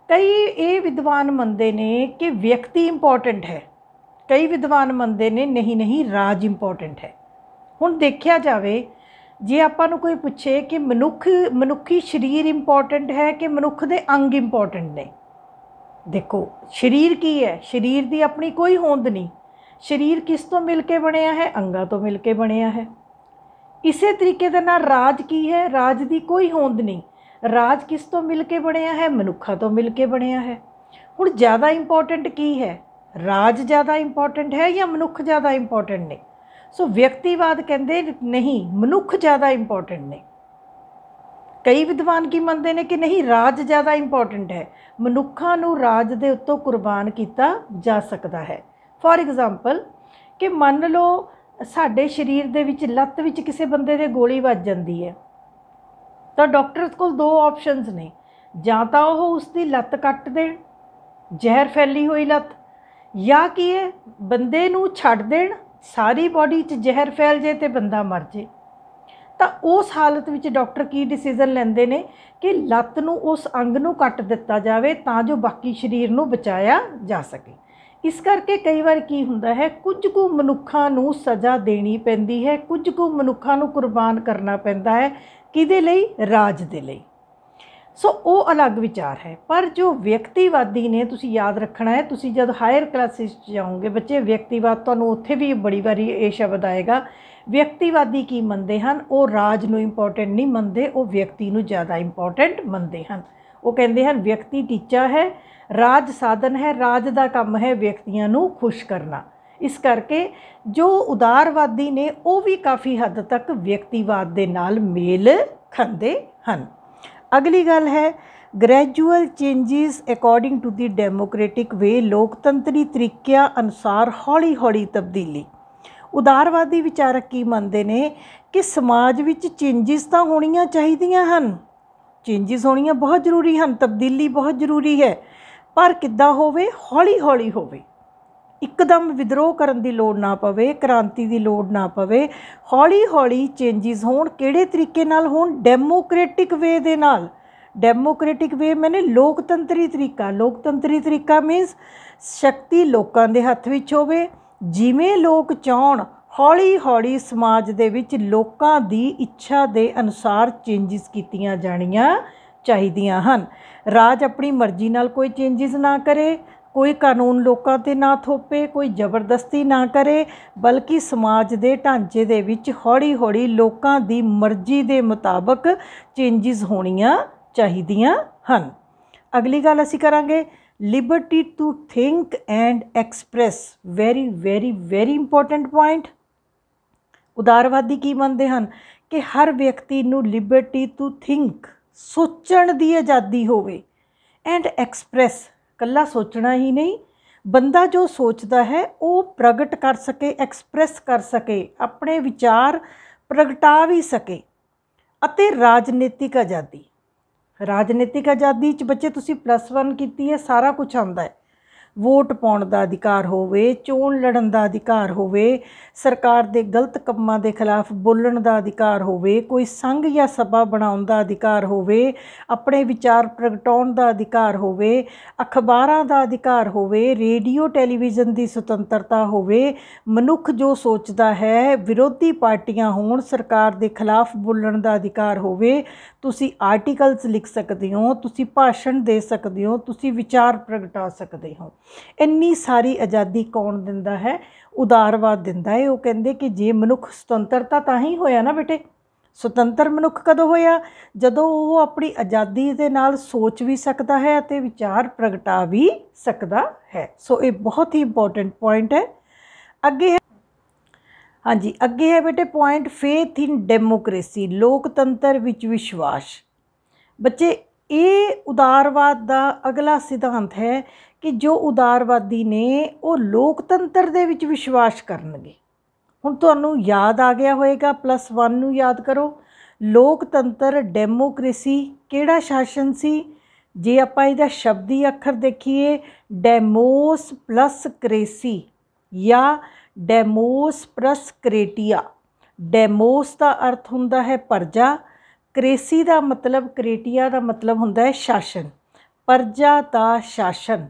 ਕਈ ਇਹ ਵਿਦਵਾਨ ਮੰਨਦੇ ਨੇ ਕਿ ਵਿਅਕਤੀ ਇੰਪੋਰਟੈਂਟ ਹੈ ਕਈ ਵਿਦਵਾਨ ਮੰਨਦੇ ਨੇ ਨਹੀਂ ਨਹੀਂ ਰਾਜ ਇੰਪੋਰਟੈਂਟ ਹੈ ਹੁਣ ਦੇਖਿਆ ਜਾਵੇ ਜੇ ਆਪਾਂ ਨੂੰ ਕੋਈ ਪੁੱਛੇ ਕਿ ਮਨੁੱਖ ਮਨੁੱਖੀ ਸਰੀਰ ਇੰਪੋਰਟੈਂਟ ਹੈ ਕਿ ਮਨੁੱਖ ਦੇ ਅੰਗ ਇੰਪੋਰਟੈਂਟ ਨੇ ਦੇਖੋ ਸਰੀਰ ਕੀ ਹੈ ਸਰੀਰ ਦੀ ਆਪਣੀ ਕੋਈ ਹੋਂਦ ਨਹੀਂ ਸਰੀਰ ਕਿਸ ਤੋਂ ਮਿਲ ਕੇ ਬਣਿਆ ਹੈ ਅੰਗਾਂ ਤੋਂ ਮਿਲ ਕੇ ਬਣਿਆ ਹੈ ਇਸੇ ਤਰੀਕੇ ਦੇ ਨਾਲ ਰਾਜ ਕੀ ਹੈ ਰਾਜ ਦੀ ਕੋਈ ਹੋਂਦ ਨਹੀਂ ਰਾਜ ਕਿਸ ਤੋਂ ਮਿਲ ਕੇ ਬਣਿਆ ਹੈ ਮਨੁੱਖਾ ਤੋਂ ਮਿਲ ਕੇ ਬਣਿਆ ਹੈ ਹੁਣ ਜ਼ਿਆਦਾ ਇੰਪੋਰਟੈਂਟ ਕੀ ਹੈ ਰਾਜ ਜ਼ਿਆਦਾ ਇੰਪੋਰਟੈਂਟ ਹੈ ਜਾਂ ਮਨੁੱਖ ਜ਼ਿਆਦਾ ਇੰਪੋਰਟੈਂਟ ਨੇ ਸੋ ਵਿਅਕਤੀਵਾਦ ਕਹਿੰਦੇ ਨਹੀਂ ਮਨੁੱਖ ਜ਼ਿਆਦਾ ਇੰਪੋਰਟੈਂਟ ਨੇ ਕਈ ਵਿਦਵਾਨ ਕੀ ਮੰਨਦੇ ਨੇ ਕਿ ਨਹੀਂ ਰਾਜ ਜ਼ਿਆਦਾ ਇੰਪੋਰਟੈਂਟ ਹੈ ਮਨੁੱਖਾਂ ਨੂੰ ਰਾਜ ਦੇ ਉੱਤੋਂ ਕੁਰਬਾਨ ਕੀਤਾ ਜਾ ਸਕਦਾ ਹੈ ਫੋਰ ਐਗਜ਼ਾਮਪਲ ਕਿ ਮੰਨ ਲਓ ਸਾਡੇ ਸਰੀਰ ਦੇ ਵਿੱਚ ਲੱਤ ਵਿੱਚ ਕਿਸੇ ਬੰਦੇ ਦੇ ਗੋਲੀ ਵੱਜ ਜਾਂਦੀ ਹੈ ਤਾਂ ਡਾਕਟਰਸ ਕੋਲ ਦੋ ਆਪਸ਼ਨਸ ਨੇ ਜਾਂ ਤਾਂ ਉਹ ਉਸ ਦੀ ਲੱਤ ਕੱਟ ਦੇਣ ਜ਼ਹਿਰ ਫੈਲੀ ਹੋਈ ਲੱਤ ਜਾਂ ਕੀ ਹੈ ਬੰਦੇ ਨੂੰ ਛੱਡ ਦੇਣ ਸਾਰੀ ਬਾਡੀ 'ਚ ਜ਼ਹਿਰ ਫੈਲ ਜੇ ਤੇ ਬੰਦਾ ਮਰ ਜੇ ਤਾਂ ਉਸ ਹਾਲਤ ਵਿੱਚ ਡਾਕਟਰ ਕੀ ਡਿਸੀਜਨ ਲੈਂਦੇ ਨੇ ਕਿ ਲੱਤ ਨੂੰ ਉਸ ਅੰਗ ਨੂੰ ਕੱਟ ਦਿੱਤਾ ਜਾਵੇ ਤਾਂ ਜੋ ਬਾਕੀ ਸਰੀਰ ਨੂੰ ਬਚਾਇਆ ਜਾ ਸਕੇ ਇਸ ਕਰਕੇ ਕਈ ਵਾਰ ਕੀ ਹੁੰਦਾ ਹੈ ਕੁਝ ਕੁ ਮਨੁੱਖਾਂ ਨੂੰ ਸਜ਼ਾ ਦੇਣੀ ਪੈਂਦੀ ਹੈ ਕੁਝ ਕੁ ਮਨੁੱਖਾਂ ਨੂੰ ਕੁਰਬਾਨ ਕਰਨਾ ਪੈਂਦਾ ਹੈ ਕਿਦੇ ਲਈ ਰਾਜ ਦੇ ਲਈ ਸੋ ਉਹ ਅਲੱਗ ਵਿਚਾਰ ਹੈ ਪਰ ਜੋ ਵਿਅਕਤੀਵਾਦੀ ਨੇ ਤੁਸੀਂ ਯਾਦ ਰੱਖਣਾ ਹੈ ਤੁਸੀਂ ਜਦ ਹਾਇਰ ਕਲਾਸਿਸ 'ਚ ਜਾਓਗੇ ਬੱਚੇ ਵਿਅਕਤੀਵਾਦ ਤੁਹਾਨੂੰ ਉੱਥੇ ਵੀ ਬੜੀ ਵਾਰੀ ਇਹ ਸ਼ਬਦ ਆਏਗਾ ਵਿਅਕਤੀਵਾਦੀ ਕੀ ਮੰਨਦੇ ਹਨ ਉਹ ਰਾਜ ਨੂੰ ਇੰਪੋਰਟੈਂਟ ਨਹੀਂ ਮੰਨਦੇ ਉਹ ਵਿਅਕਤੀ ਨੂੰ ਜ਼ਿਆਦਾ ਇੰਪੋਰਟੈਂਟ ਮੰਨਦੇ ਹਨ ਉਹ ਕਹਿੰਦੇ ਹਨ ਵਿਅਕਤੀ ਟੀਚਾ ਹੈ ਰਾਜ ਸਾਧਨ ਹੈ ਰਾਜ ਦਾ ਕੰਮ ਹੈ ਵਿਅਕਤੀਆਂ ਨੂੰ ਖੁਸ਼ ਕਰਨਾ ਇਸ ਕਰਕੇ ਜੋ ਉਦਾਰਵਾਦੀ ਨੇ ਉਹ ਵੀ ਕਾਫੀ ਹੱਦ ਤੱਕ ਵਿਅਕਤੀਵਾਦ ਦੇ ਨਾਲ ਮੇਲ ਖਾਂਦੇ ਹਨ ਅਗਲੀ ਗੱਲ ਹੈ gradual changes according to the democratic way ਲੋਕਤੰਤਰੀ ਤਰੀਕਿਆਂ ਅਨੁਸਾਰ ਹੌਲੀ-ਹੌਲੀ ਤਬਦੀਲੀ ਉਦਾਰਵਾਦੀ ਵਿਚਾਰਕ ਕੀ ਮੰਨਦੇ ਨੇ ਕਿ ਸਮਾਜ ਵਿੱਚ ਚੇਂਜਸ ਤਾਂ ਹੋਣੀਆਂ ਚਾਹੀਦੀਆਂ ਹਨ ਚੇਂਜਸ ਹੋਣੀਆਂ ਬਹੁਤ ਜ਼ਰੂਰੀ ਹਨ ਤਬਦੀਲੀ ਬਹੁਤ ਜ਼ਰੂਰੀ ਹੈ ਪਰ ਕਿੱਦਾਂ ਹੋਵੇ ਹੌਲੀ-ਹੌਲੀ ਹੋਵੇ ਇੱਕਦਮ ਵਿਦਰੋਹ ਕਰਨ ਦੀ ਲੋੜ ਨਾ ਪਵੇ ਕ੍ਰਾਂਤੀ ਦੀ ਲੋੜ ਨਾ ਪਵੇ ਹੌਲੀ ਹੌਲੀ ਚੇਂਜਸ ਹੋਣ ਕਿਹੜੇ ਤਰੀਕੇ ਨਾਲ ਹੋਣ ਡੈਮੋਕ੍ਰੈਟਿਕ ਵੇ ਦੇ ਨਾਲ ਡੈਮੋਕ੍ਰੈਟਿਕ ਵੇ ਮੈਨੇ ਲੋਕਤੰਤਰੀ ਤਰੀਕਾ ਲੋਕਤੰਤਰੀ ਤਰੀਕਾ ਮੀਨਸ ਸ਼ਕਤੀ ਲੋਕਾਂ ਦੇ ਹੱਥ ਵਿੱਚ ਹੋਵੇ ਜਿਵੇਂ ਲੋਕ ਚਾਹਣ ਹੌਲੀ ਹੌਲੀ ਸਮਾਜ ਦੇ ਵਿੱਚ ਲੋਕਾਂ ਦੀ ਇੱਛਾ ਦੇ ਅਨੁਸਾਰ ਚੇਂਜਸ ਕੀਤੀਆਂ ਜਾਣੀਆਂ ਚਾਹੀਦੀਆਂ ਹਨ ਰਾਜ ਆਪਣੀ ਮਰਜ਼ੀ ਨਾਲ ਕੋਈ ਚੇਂਜਸ ਨਾ ਕਰੇ ਕੋਈ ਕਾਨੂੰਨ ਲੋਕਾਂ 'ਤੇ ਨਾ ਥੋਪੇ ਕੋਈ ਜ਼ਬਰਦਸਤੀ ਨਾ ਕਰੇ ਬਲਕਿ ਸਮਾਜ ਦੇ ਢਾਂਚੇ ਦੇ ਵਿੱਚ ਹੌੜੀ-ਹੌੜੀ ਲੋਕਾਂ ਦੀ ਮਰਜ਼ੀ ਦੇ ਮੁਤਾਬਕ ਚੇਂਜਸ ਹੋਣੀਆਂ ਚਾਹੀਦੀਆਂ ਹਨ ਅਗਲੀ ਗੱਲ ਅਸੀਂ ਕਰਾਂਗੇ liberty to think and express very very very important point ਉਦਾਰਵਾਦੀ ਕੀ ਮੰਨਦੇ ਹਨ ਕਿ ਹਰ ਵਿਅਕਤੀ ਨੂੰ ਲਿਬਰਟੀ ਟੂ ਥਿੰਕ ਸੋਚਣ ਦੀ ਆਜ਼ਾਦੀ ਹੋਵੇ ਐਂਡ ਐਕਸਪ੍ਰੈਸ ਕੱਲਾ ਸੋਚਣਾ ਹੀ ਨਹੀਂ ਬੰਦਾ ਜੋ ਸੋਚਦਾ ਹੈ ਉਹ ਪ੍ਰਗਟ ਕਰ ਸਕੇ ਐਕਸਪ੍ਰੈਸ ਕਰ ਸਕੇ ਆਪਣੇ ਵਿਚਾਰ ਪ੍ਰਗਟਾ ਵੀ ਸਕੇ ਅਤੇ ਰਾਜਨੀਤਿਕ ਆਜ਼ਾਦੀ ਰਾਜਨੀਤਿਕ ਆਜ਼ਾਦੀ ਚ ਬੱਚੇ ਤੁਸੀਂ ਪਲੱਸ 1 ਕੀਤੀ ਹੈ ਸਾਰਾ ਕੁਝ ਆਉਂਦਾ ਹੈ ਵੋਟ ਪਾਉਣ ਦਾ ਅਧਿਕਾਰ ਹੋਵੇ ਚੋਣ ਲੜਨ ਦਾ ਅਧਿਕਾਰ ਹੋਵੇ ਸਰਕਾਰ ਦੇ ਗਲਤ ਕੰਮਾਂ ਦੇ ਖਿਲਾਫ ਬੋਲਣ ਦਾ ਅਧਿਕਾਰ ਹੋਵੇ ਕੋਈ ਸੰਘ ਜਾਂ ਸਭਾ ਬਣਾਉਣ ਦਾ ਅਧਿਕਾਰ ਹੋਵੇ ਆਪਣੇ ਵਿਚਾਰ ਪ੍ਰਗਟਾਉਣ ਦਾ ਅਧਿਕਾਰ ਹੋਵੇ ਅਖਬਾਰਾਂ ਦਾ ਅਧਿਕਾਰ ਹੋਵੇ ਰੇਡੀਓ ਟੈਲੀਵਿਜ਼ਨ ਦੀ ਸੁਤੰਤਰਤਾ ਹੋਵੇ ਮਨੁੱਖ ਜੋ ਸੋਚਦਾ ਹੈ ਵਿਰੋਧੀ ਪਾਰਟੀਆਂ ਹੋਣ ਸਰਕਾਰ ਦੇ ਖਿਲਾਫ ਬੋਲਣ ਦਾ ਅਧਿਕਾਰ ਹੋਵੇ ਤੁਸੀਂ ਆਰਟੀਕਲਸ ਲਿਖ ਸਕਦੇ ਹੋ ਤੁਸੀਂ ਭਾਸ਼ਣ ਦੇ ਸਕਦੇ ਹੋ ਤੁਸੀਂ ਵਿਚਾਰ ਪ੍ਰਗਟਾ ਸਕਦੇ ਹੋ ਇੰਨੀ ਸਾਰੀ ਆਜ਼ਾਦੀ ਕੌਣ ਦਿੰਦਾ ਹੈ ਉਦਾਰਵਾਦ ਦਿੰਦਾ ਹੈ ਉਹ ਕਹਿੰਦੇ ਕਿ ਜੇ ਮਨੁੱਖ ਸੁਤੰਤਰਤਾ ਤਾਂ ਹੀ ਹੋਇਆ ਨਾ ਬੇਟੇ ਸੁਤੰਤਰ ਮਨੁੱਖ ਕਦੋਂ ਹੋਇਆ ਜਦੋਂ ਉਹ ਆਪਣੀ ਆਜ਼ਾਦੀ ਦੇ ਨਾਲ ਸੋਚ ਵੀ ਸਕਦਾ ਹੈ ਅਤੇ ਵਿਚਾਰ ਪ੍ਰਗਟਾ ਵੀ ਸਕਦਾ ਹੈ ਸੋ ਇਹ ਬਹੁਤ ਹੀ ਇੰਪੋਰਟੈਂਟ ਪੁਆਇੰਟ ਹੈ ਅੱਗੇ ਹੈ ਹਾਂਜੀ ਅੱਗੇ ਹੈ ਬੇਟੇ ਪੁਆਇੰਟ ਫੇਥ ਇਨ ਡੈਮੋਕ੍ਰੇਸੀ ਲੋਕਤੰਤਰ ਵਿੱਚ ਵਿਸ਼ਵਾਸ ਬੱਚੇ ਇਹ ਉਦਾਰਵਾਦ ਦਾ ਅਗਲਾ ਸਿਧਾਂਤ ਹੈ ਕਿ ਜੋ ਉਦਾਰਵਾਦੀ ਨੇ ਉਹ ਲੋਕਤੰਤਰ ਦੇ ਵਿੱਚ ਵਿਸ਼ਵਾਸ ਕਰਨਗੇ ਹੁਣ ਤੁਹਾਨੂੰ ਯਾਦ ਆ ਗਿਆ ਹੋਵੇਗਾ ਪਲੱਸ 1 ਨੂੰ ਯਾਦ ਕਰੋ ਲੋਕਤੰਤਰ ਡੈਮੋਕ੍ਰੇਸੀ ਕਿਹੜਾ ਸ਼ਾਸਨ ਸੀ ਜੇ ਆਪਾਂ ਇਹਦਾ ਸ਼ਬਦੀ ਅੱਖਰ ਦੇਖੀਏ ਡੈਮੋਸ ਪਲੱਸ ਕ੍ਰੇਸੀ ਜਾਂ ਡੈਮੋਸ ਪ੍ਰਸ ਕ੍ਰੇਟੀਆ ਡੈਮੋਸ ਦਾ ਅਰਥ ਹੁੰਦਾ ਹੈ ਪਰਜਾ ਕ੍ਰੇਸੀ ਦਾ ਮਤਲਬ ਕ੍ਰੇਟੀਆ ਦਾ ਮਤਲਬ ਹੁੰਦਾ ਹੈ ਸ਼ਾਸਨ ਪਰਜਾ ਦਾ ਸ਼ਾਸਨ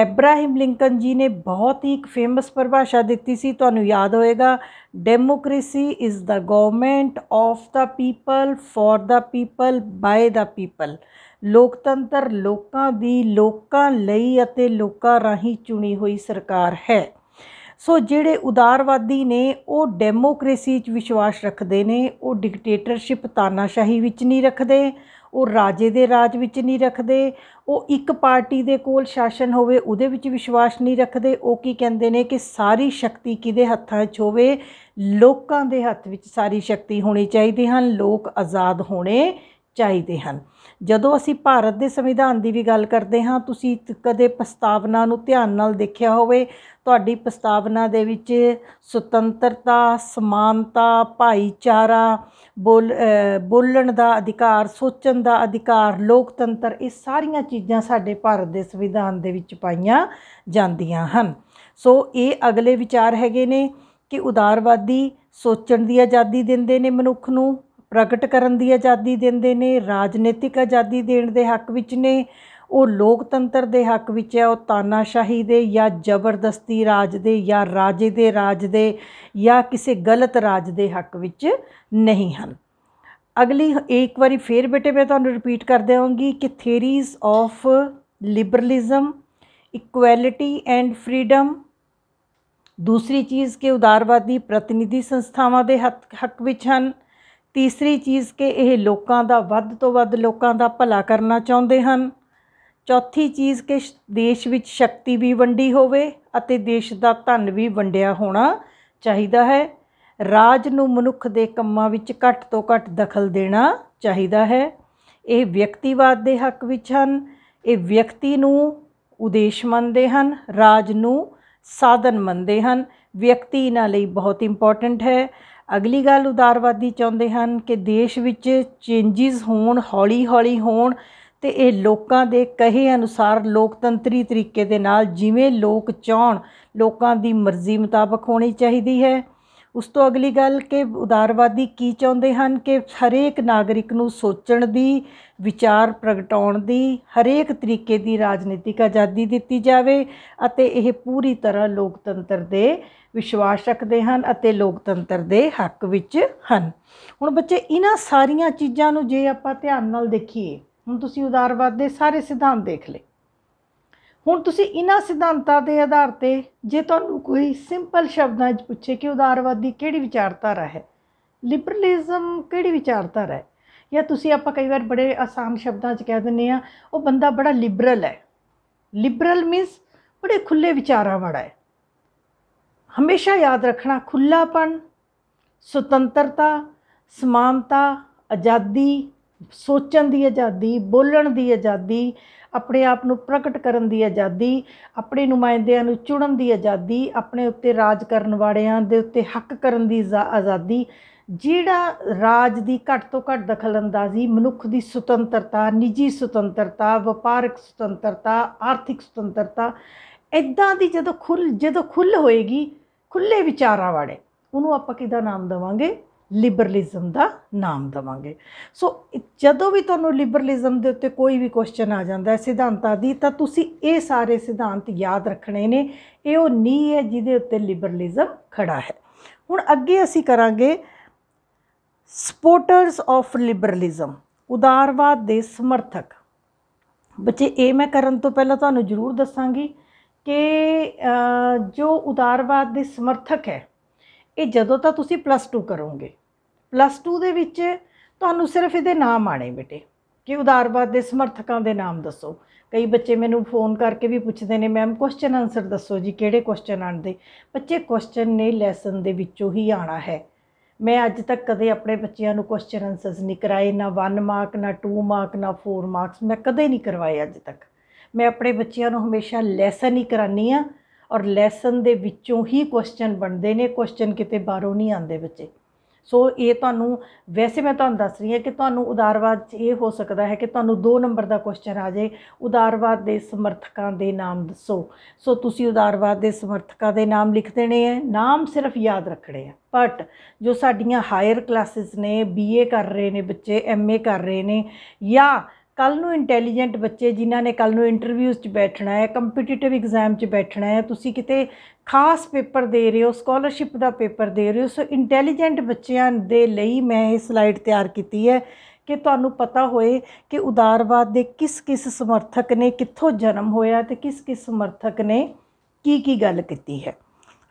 ਐਬਰਾਹਿਮ ਲਿੰਕਨ ਜੀ ਨੇ ਬਹੁਤ ਹੀ ਇੱਕ ਫੇਮਸ ਪਰਿਭਾਸ਼ਾ ਦਿੱਤੀ ਸੀ ਤੁਹਾਨੂੰ ਯਾਦ ਹੋਏਗਾ democracy is the government of the people for the people by the people ਲੋਕਤੰਤਰ ਲੋਕਾਂ ਦੀ ਲੋਕਾਂ ਲਈ ਅਤੇ ਲੋਕਾਂ ਰਾਹੀਂ ਚੁਣੀ ਹੋਈ ਸਰਕਾਰ ਹੈ ਸੋ ਜਿਹੜੇ ਉਦਾਰਵਾਦੀ ਨੇ ਉਹ ਡੈਮੋਕ੍ਰੇਸੀ 'ਚ ਵਿਸ਼ਵਾਸ ਰੱਖਦੇ ਨੇ ਉਹ ਡਿਕਟੇਟਰਸ਼ਿਪ ਤਾਨਾਸ਼ਾਹੀ ਵਿੱਚ ਨਹੀਂ ਰੱਖਦੇ ਉਹ ਰਾਜੇ ਦੇ ਰਾਜ ਵਿੱਚ ਨਹੀਂ ਰੱਖਦੇ ਉਹ ਇੱਕ ਪਾਰਟੀ ਦੇ ਕੋਲ ਸ਼ਾਸਨ ਹੋਵੇ ਉਹਦੇ ਵਿੱਚ ਵਿਸ਼ਵਾਸ ਨਹੀਂ ਰੱਖਦੇ ਉਹ ਕੀ ਕਹਿੰਦੇ ਨੇ ਕਿ ਸਾਰੀ ਸ਼ਕਤੀ ਕਿਹਦੇ ਹੱਥਾਂ 'ਚ ਹੋਵੇ ਲੋਕਾਂ ਦੇ ਹੱਥ ਵਿੱਚ ਸਾਰੀ ਸ਼ਕਤੀ ਹੋਣੀ ਚਾਹੀਦੀ ਹਨ ਲੋਕ ਆਜ਼ਾਦ ਹੋਣੇ ਚਾਹੀਦੇ ਹਨ ਜਦੋਂ ਅਸੀਂ ਭਾਰਤ ਦੇ ਸੰਵਿਧਾਨ ਦੀ ਵੀ ਗੱਲ ਕਰਦੇ ਹਾਂ ਤੁਸੀਂ ਕਦੇ ਪ੍ਰਸਤਾਵਨਾ ਨੂੰ ਧਿਆਨ ਨਾਲ ਦੇਖਿਆ ਹੋਵੇ ਤੁਹਾਡੀ ਪ੍ਰਸਤਾਵਨਾ ਦੇ ਵਿੱਚ ਸੁਤੰਤਰਤਾ ਸਮਾਨਤਾ ਭਾਈਚਾਰਾ ਬੋਲ ਬੋਲਣ ਦਾ ਅਧਿਕਾਰ ਸੋਚਣ ਦਾ ਅਧਿਕਾਰ ਲੋਕਤੰਤਰ ਇਹ ਸਾਰੀਆਂ ਚੀਜ਼ਾਂ ਸਾਡੇ ਭਾਰਤ ਦੇ ਸੰਵਿਧਾਨ ਦੇ ਵਿੱਚ ਪਾਈਆਂ ਜਾਂਦੀਆਂ ਹਨ ਸੋ ਇਹ ਅਗਲੇ ਵਿਚਾਰ ਹੈਗੇ ਨੇ ਕਿ ਉਦਾਰਵਾਦੀ ਸੋਚਣ ਦੀ ਆਜ਼ਾਦੀ ਦਿੰਦੇ ਨੇ ਮਨੁੱਖ ਨੂੰ ਪ੍ਰਗਟ ਕਰਨ ਦੀ ਆਜ਼ਾਦੀ ਦਿੰਦੇ ਨੇ ਰਾਜਨੀਤਿਕ ਆਜ਼ਾਦੀ ਦੇਣ ਦੇ ਹੱਕ ਵਿੱਚ ਨੇ ਉਹ ਲੋਕਤੰਤਰ ਦੇ ਹੱਕ ਵਿੱਚ ਹੈ ਉਹ ਤਾਨਾਸ਼ਾਹੀ ਦੇ ਜਾਂ ਜ਼ਬਰਦਸਤੀ ਰਾਜ ਦੇ ਜਾਂ ਰਾਜੇ ਦੇ ਰਾਜ ਦੇ ਜਾਂ ਕਿਸੇ ਗਲਤ ਰਾਜ ਦੇ ਹੱਕ ਵਿੱਚ ਨਹੀਂ ਹਨ ਅਗਲੀ ਇੱਕ ਵਾਰੀ ਫੇਰ ਬੇਟੇ ਮੈਂ ਤੁਹਾਨੂੰ ਰਿਪੀਟ ਕਰ ਦੇਵਾਂਗੀ ਕਿ theories of liberalism equality and freedom ਦੂਸਰੀ ਚੀਜ਼ ਕਿ ਉਦਾਰਵਾਦੀ ਪ੍ਰਤੀਨਿਧੀ ਸੰਸਥਾਵਾਂ ਦੇ ਹੱਕ ਵਿੱਚ ਹਨ ਤੀਸਰੀ ਚੀਜ਼ ਕਿ ਇਹ ਲੋਕਾਂ ਦਾ ਵੱਧ ਤੋਂ ਵੱਧ ਲੋਕਾਂ ਦਾ ਭਲਾ ਕਰਨਾ ਚਾਹੁੰਦੇ ਹਨ ਚੌਥੀ ਚੀਜ਼ ਕਿ ਦੇਸ਼ ਵਿੱਚ ਸ਼ਕਤੀ ਵੀ ਵੰਡੀ ਹੋਵੇ ਅਤੇ ਦੇਸ਼ ਦਾ ਧਨ ਵੀ ਵੰਡਿਆ ਹੋਣਾ ਚਾਹੀਦਾ ਹੈ ਰਾਜ ਨੂੰ ਮਨੁੱਖ ਦੇ ਕੰਮਾਂ ਵਿੱਚ ਘੱਟ ਤੋਂ ਘੱਟ ਦਖਲ ਦੇਣਾ ਚਾਹੀਦਾ ਹੈ ਇਹ ਵਿਅਕਤੀਵਾਦ ਦੇ ਹੱਕ ਵਿੱਚ ਹਨ ਇਹ ਵਿਅਕਤੀ ਨੂੰ ਉਦੇਸ਼ ਮੰਨਦੇ ਹਨ ਰਾਜ ਨੂੰ ਸਾਧਨ ਮੰਨਦੇ ਹਨ ਵਿਅਕਤੀ ਇਹਨਾਂ ਲਈ ਬਹੁਤ ਇੰਪੋਰਟੈਂਟ ਹੈ ਅਗਲੀ ਗੱਲ ਉਦਾਰਵਾਦੀ ਚਾਹੁੰਦੇ ਹਨ ਕਿ ਦੇਸ਼ ਵਿੱਚ ਚੇਂਜਸ ਹੋਣ ਹੌਲੀ-ਹੌਲੀ ਹੋਣ ਤੇ ਇਹ ਲੋਕਾਂ ਦੇ ਕਹੇ ਅਨੁਸਾਰ ਲੋਕਤੰਤਰੀ ਤਰੀਕੇ ਦੇ ਨਾਲ ਜਿਵੇਂ ਲੋਕ ਚਾਹਣ ਲੋਕਾਂ ਦੀ ਮਰਜ਼ੀ ਮੁਤਾਬਕ ਹੋਣੀ ਚਾਹੀਦੀ ਹੈ ਉਸ ਤੋਂ ਅਗਲੀ ਗੱਲ ਕਿ ਉਦਾਰਵਾਦੀ ਕੀ ਚਾਹੁੰਦੇ ਹਨ ਕਿ ਹਰੇਕ ਨਾਗਰਿਕ ਨੂੰ ਸੋਚਣ ਦੀ ਵਿਚਾਰ ਪ੍ਰਗਟਾਉਣ ਦੀ ਹਰੇਕ ਤਰੀਕੇ ਦੀ ਰਾਜਨੀਤਿਕ ਆਜ਼ਾਦੀ ਦਿੱਤੀ ਜਾਵੇ ਅਤੇ ਇਹ ਪੂਰੀ ਤਰ੍ਹਾਂ ਲੋਕਤੰਤਰ ਦੇ ਵਿਸ਼ਵਾਸ ਰੱਖਦੇ ਹਨ ਅਤੇ ਲੋਕਤੰਤਰ ਦੇ ਹੱਕ ਵਿੱਚ ਹਨ ਹੁਣ ਬੱਚੇ ਇਹਨਾਂ ਸਾਰੀਆਂ ਚੀਜ਼ਾਂ ਨੂੰ ਜੇ ਆਪਾਂ ਧਿਆਨ ਨਾਲ ਦੇਖੀਏ ਹੁਣ ਤੁਸੀਂ ਉਦਾਰਵਾਦ ਦੇ ਸਾਰੇ ਸਿਧਾਂਤ ਦੇਖ ਲਏ ਹੁਣ ਤੁਸੀਂ ਇਹਨਾਂ ਸਿਧਾਂਤਾਂ ਦੇ ਆਧਾਰ ਤੇ ਜੇ ਤੁਹਾਨੂੰ ਕੋਈ ਸਿੰਪਲ ਸ਼ਬਦਾਂ 'ਚ ਪੁੱਛੇ ਕਿ ਉਦਾਰਵਾਦੀ ਕਿਹੜੀ ਵਿਚਾਰਧਾਰਾ ਹੈ ਲਿਬਰਲਿਜ਼ਮ ਕਿਹੜੀ ਵਿਚਾਰਧਾਰਾ ਹੈ ਜਾਂ ਤੁਸੀਂ ਆਪਾਂ ਕਈ ਵਾਰ ਬੜੇ ਆਸਾਨ ਸ਼ਬਦਾਂ 'ਚ ਕਹਿ ਦਿੰਨੇ ਆ ਉਹ ਬੰਦਾ ਬੜਾ ਲਿਬਰਲ ਹੈ ਲਿਬਰਲ ਮੀਨਸ ਬੜੇ ਖੁੱਲੇ ਵਿਚਾਰਾਂ ਵਾਲਾ ਹੈ ਹਮੇਸ਼ਾ ਯਾਦ ਰੱਖਣਾ ਖੁੱਲਾਪਣ ਸੁਤੰਤਰਤਾ ਸਮਾਨਤਾ ਆਜ਼ਾਦੀ ਸੋਚਣ ਦੀ ਆਜ਼ਾਦੀ ਬੋਲਣ ਦੀ ਆਜ਼ਾਦੀ ਆਪਣੇ ਆਪ ਨੂੰ ਪ੍ਰਗਟ ਕਰਨ ਦੀ ਆਜ਼ਾਦੀ ਆਪਣੇ ਨੁਮਾਇੰਦਿਆਂ ਨੂੰ ਚੁਣਨ ਦੀ ਆਜ਼ਾਦੀ ਆਪਣੇ ਉੱਤੇ ਰਾਜ ਕਰਨ ਵਾਲਿਆਂ ਦੇ ਉੱਤੇ ਹੱਕ ਕਰਨ ਦੀ ਆਜ਼ਾਦੀ ਜਿਹੜਾ ਰਾਜ ਦੀ ਘੱਟ ਤੋਂ ਘੱਟ ਦਖਲਅੰਦਾਜ਼ੀ ਮਨੁੱਖ ਦੀ ਸੁਤੰਤਰਤਾ ਨਿੱਜੀ ਸੁਤੰਤਰਤਾ ਵਪਾਰਕ ਸੁਤੰਤਰਤਾ ਆਰਥਿਕ ਸੁਤੰਤਰਤਾ ਇਦਾਂ ਦੀ ਜਦੋਂ ਖੁੱਲ ਜਦੋਂ ਖੁੱਲ ਹੋਏਗੀ ਖੁੱਲੇ ਵਿਚਾਰਾਂ ਵਾਲੇ ਉਹਨੂੰ ਆਪਾਂ ਕਿਹਦਾ ਨਾਮ ਦਵਾਂਗੇ ਲਿਬਰਲਿਜ਼ਮ ਦਾ ਨਾਮ ਦਵਾਂਗੇ ਸੋ ਜਦੋਂ ਵੀ ਤੁਹਾਨੂੰ ਲਿਬਰਲਿਜ਼ਮ ਦੇ ਉੱਤੇ ਕੋਈ ਵੀ ਕੁਐਸਚਨ ਆ ਜਾਂਦਾ ਹੈ ਸਿਧਾਂਤਾਂ ਦੀ ਤਾਂ ਤੁਸੀਂ ਇਹ ਸਾਰੇ ਸਿਧਾਂਤ ਯਾਦ ਰੱਖਣੇ ਨੇ ਇਹ ਉਹ ਨੀ ਹੈ ਜਿਹਦੇ ਉੱਤੇ ਲਿਬਰਲਿਜ਼ਮ ਖੜਾ ਹੈ ਹੁਣ ਅੱਗੇ ਅਸੀਂ ਕਰਾਂਗੇ ਸਪੋਰਟਰਸ ਆਫ ਲਿਬਰਲਿਜ਼ਮ ਉਦਾਰਵਾਦ ਦੇ ਸਮਰਥਕ ਬੱਚੇ ਇਹ ਮੈਂ ਕਰਨ ਤੋਂ ਪਹਿਲਾਂ ਤੁਹਾਨੂੰ ਜ਼ਰੂਰ ਦੱਸਾਂਗੀ ਕਿ ਜੋ ਉਦਾਰਵਾਦ ਦੇ ਸਮਰਥਕ ਹੈ ਇਹ ਜਦੋਂ ਤਾਂ ਤੁਸੀਂ ਪਲੱਸ 2 ਕਰੋਗੇ ਪਲੱਸ 2 ਦੇ ਵਿੱਚ ਤੁਹਾਨੂੰ ਸਿਰਫ ਇਹਦੇ ਨਾਮ ਆਣੇ ਬੇਟੇ ਕਿ ਉਦਾਰਵਾਦ ਦੇ ਸਮਰਥਕਾਂ ਦੇ ਨਾਮ ਦੱਸੋ ਕਈ ਬੱਚੇ ਮੈਨੂੰ ਫੋਨ ਕਰਕੇ ਵੀ ਪੁੱਛਦੇ ਨੇ ਮੈਮ ਕੁਐਸਚਨ ਆਨਸਰ ਦੱਸੋ ਜੀ ਕਿਹੜੇ ਕੁਐਸਚਨ ਆਣਦੇ ਬੱਚੇ ਕੁਐਸਚਨ ਨੇ ਲੈਸਨ ਦੇ ਵਿੱਚੋਂ ਹੀ ਆਣਾ ਹੈ ਮੈਂ ਅੱਜ ਤੱਕ ਕਦੇ ਆਪਣੇ ਬੱਚਿਆਂ ਨੂੰ ਕੁਐਸਚਨ ਆਨਸਰਸ ਨਹੀਂ ਕਰਾਏ ਨਾ 1 ਮਾਰਕ ਨਾ 2 ਮਾਰਕ ਨਾ 4 ਮਾਰਕਸ ਮੈਂ ਕਦੇ ਨਹੀਂ ਕਰਵਾਏ ਅੱਜ ਤੱਕ ਮੈਂ ਆਪਣੇ ਬੱਚਿਆਂ ਨੂੰ ਹਮੇਸ਼ਾ ਲੈਸਨ ਹੀ ਕਰਾਨੀ ਆ ਔਰ ਲੈਸਨ ਦੇ ਵਿੱਚੋਂ ਹੀ ਕੁਐਸਚਨ ਬਣਦੇ ਨੇ ਕੁਐਸਚਨ ਕਿਤੇ ਬਾਹਰੋਂ ਨਹੀਂ ਆਉਂਦੇ ਬੱਚੇ ਸੋ ਇਹ ਤੁਹਾਨੂੰ ਵੈਸੇ ਮੈਂ ਤੁਹਾਨੂੰ ਦੱਸ ਰਹੀ ਹਾਂ ਕਿ ਤੁਹਾਨੂੰ ਉਦਾਰਵਾਦ 'ਚ ਇਹ ਹੋ ਸਕਦਾ ਹੈ ਕਿ ਤੁਹਾਨੂੰ 2 ਨੰਬਰ ਦਾ ਕੁਐਸਚਨ ਆ ਜਾਏ ਉਦਾਰਵਾਦ ਦੇ ਸਮਰਥਕਾਂ ਦੇ ਨਾਮ ਦੱਸੋ ਸੋ ਤੁਸੀਂ ਉਦਾਰਵਾਦ ਦੇ ਸਮਰਥਕਾਂ ਦੇ ਨਾਮ ਲਿਖ ਦੇਣੇ ਆ ਨਾਮ ਸਿਰਫ ਯਾਦ ਰੱਖਣੇ ਆ ਬਟ ਜੋ ਸਾਡੀਆਂ ਹਾਇਰ ਕਲਾਸਿਸ ਨੇ ਬੀਏ ਕਰ ਰਹੇ ਨੇ ਬੱਚੇ ਐਮਏ ਕਰ ਰਹੇ ਨੇ ਜਾਂ ਕੱਲ ਨੂੰ ਇੰਟੈਲੀਜੈਂਟ ਬੱਚੇ ਜਿਨ੍ਹਾਂ ਨੇ ਕੱਲ ਨੂੰ ਇੰਟਰਵਿਊਜ਼ 'ਚ ਬੈਠਣਾ ਹੈ ਕੰਪੀਟੀਟਿਵ ਐਗਜ਼ਾਮ 'ਚ ਬੈਠਣਾ ਹੈ ਤੁਸੀਂ ਕਿਤੇ ਖਾਸ ਪੇਪਰ ਦੇ ਰਹੇ ਹੋ ਸਕਾਲਰਸ਼ਿਪ ਦਾ ਪੇਪਰ ਦੇ ਰਹੇ ਹੋ ਸੋ ਇੰਟੈਲੀਜੈਂਟ ਬੱਚਿਆਂ ਦੇ ਲਈ ਮੈਂ ਇਹ ਸਲਾਈਡ ਤਿਆਰ ਕੀਤੀ ਹੈ ਕਿ ਤੁਹਾਨੂੰ ਪਤਾ ਹੋਏ ਕਿ ਉਦਾਰਵਾਦ ਦੇ ਕਿਸ-ਕਿਸ ਸਮਰਥਕ ਨੇ ਕਿੱਥੋਂ ਜਨਮ ਹੋਇਆ ਤੇ ਕਿਸ-ਕਿਸ ਸਮਰਥਕ ਨੇ ਕੀ-ਕੀ ਗੱਲ ਕੀਤੀ ਹੈ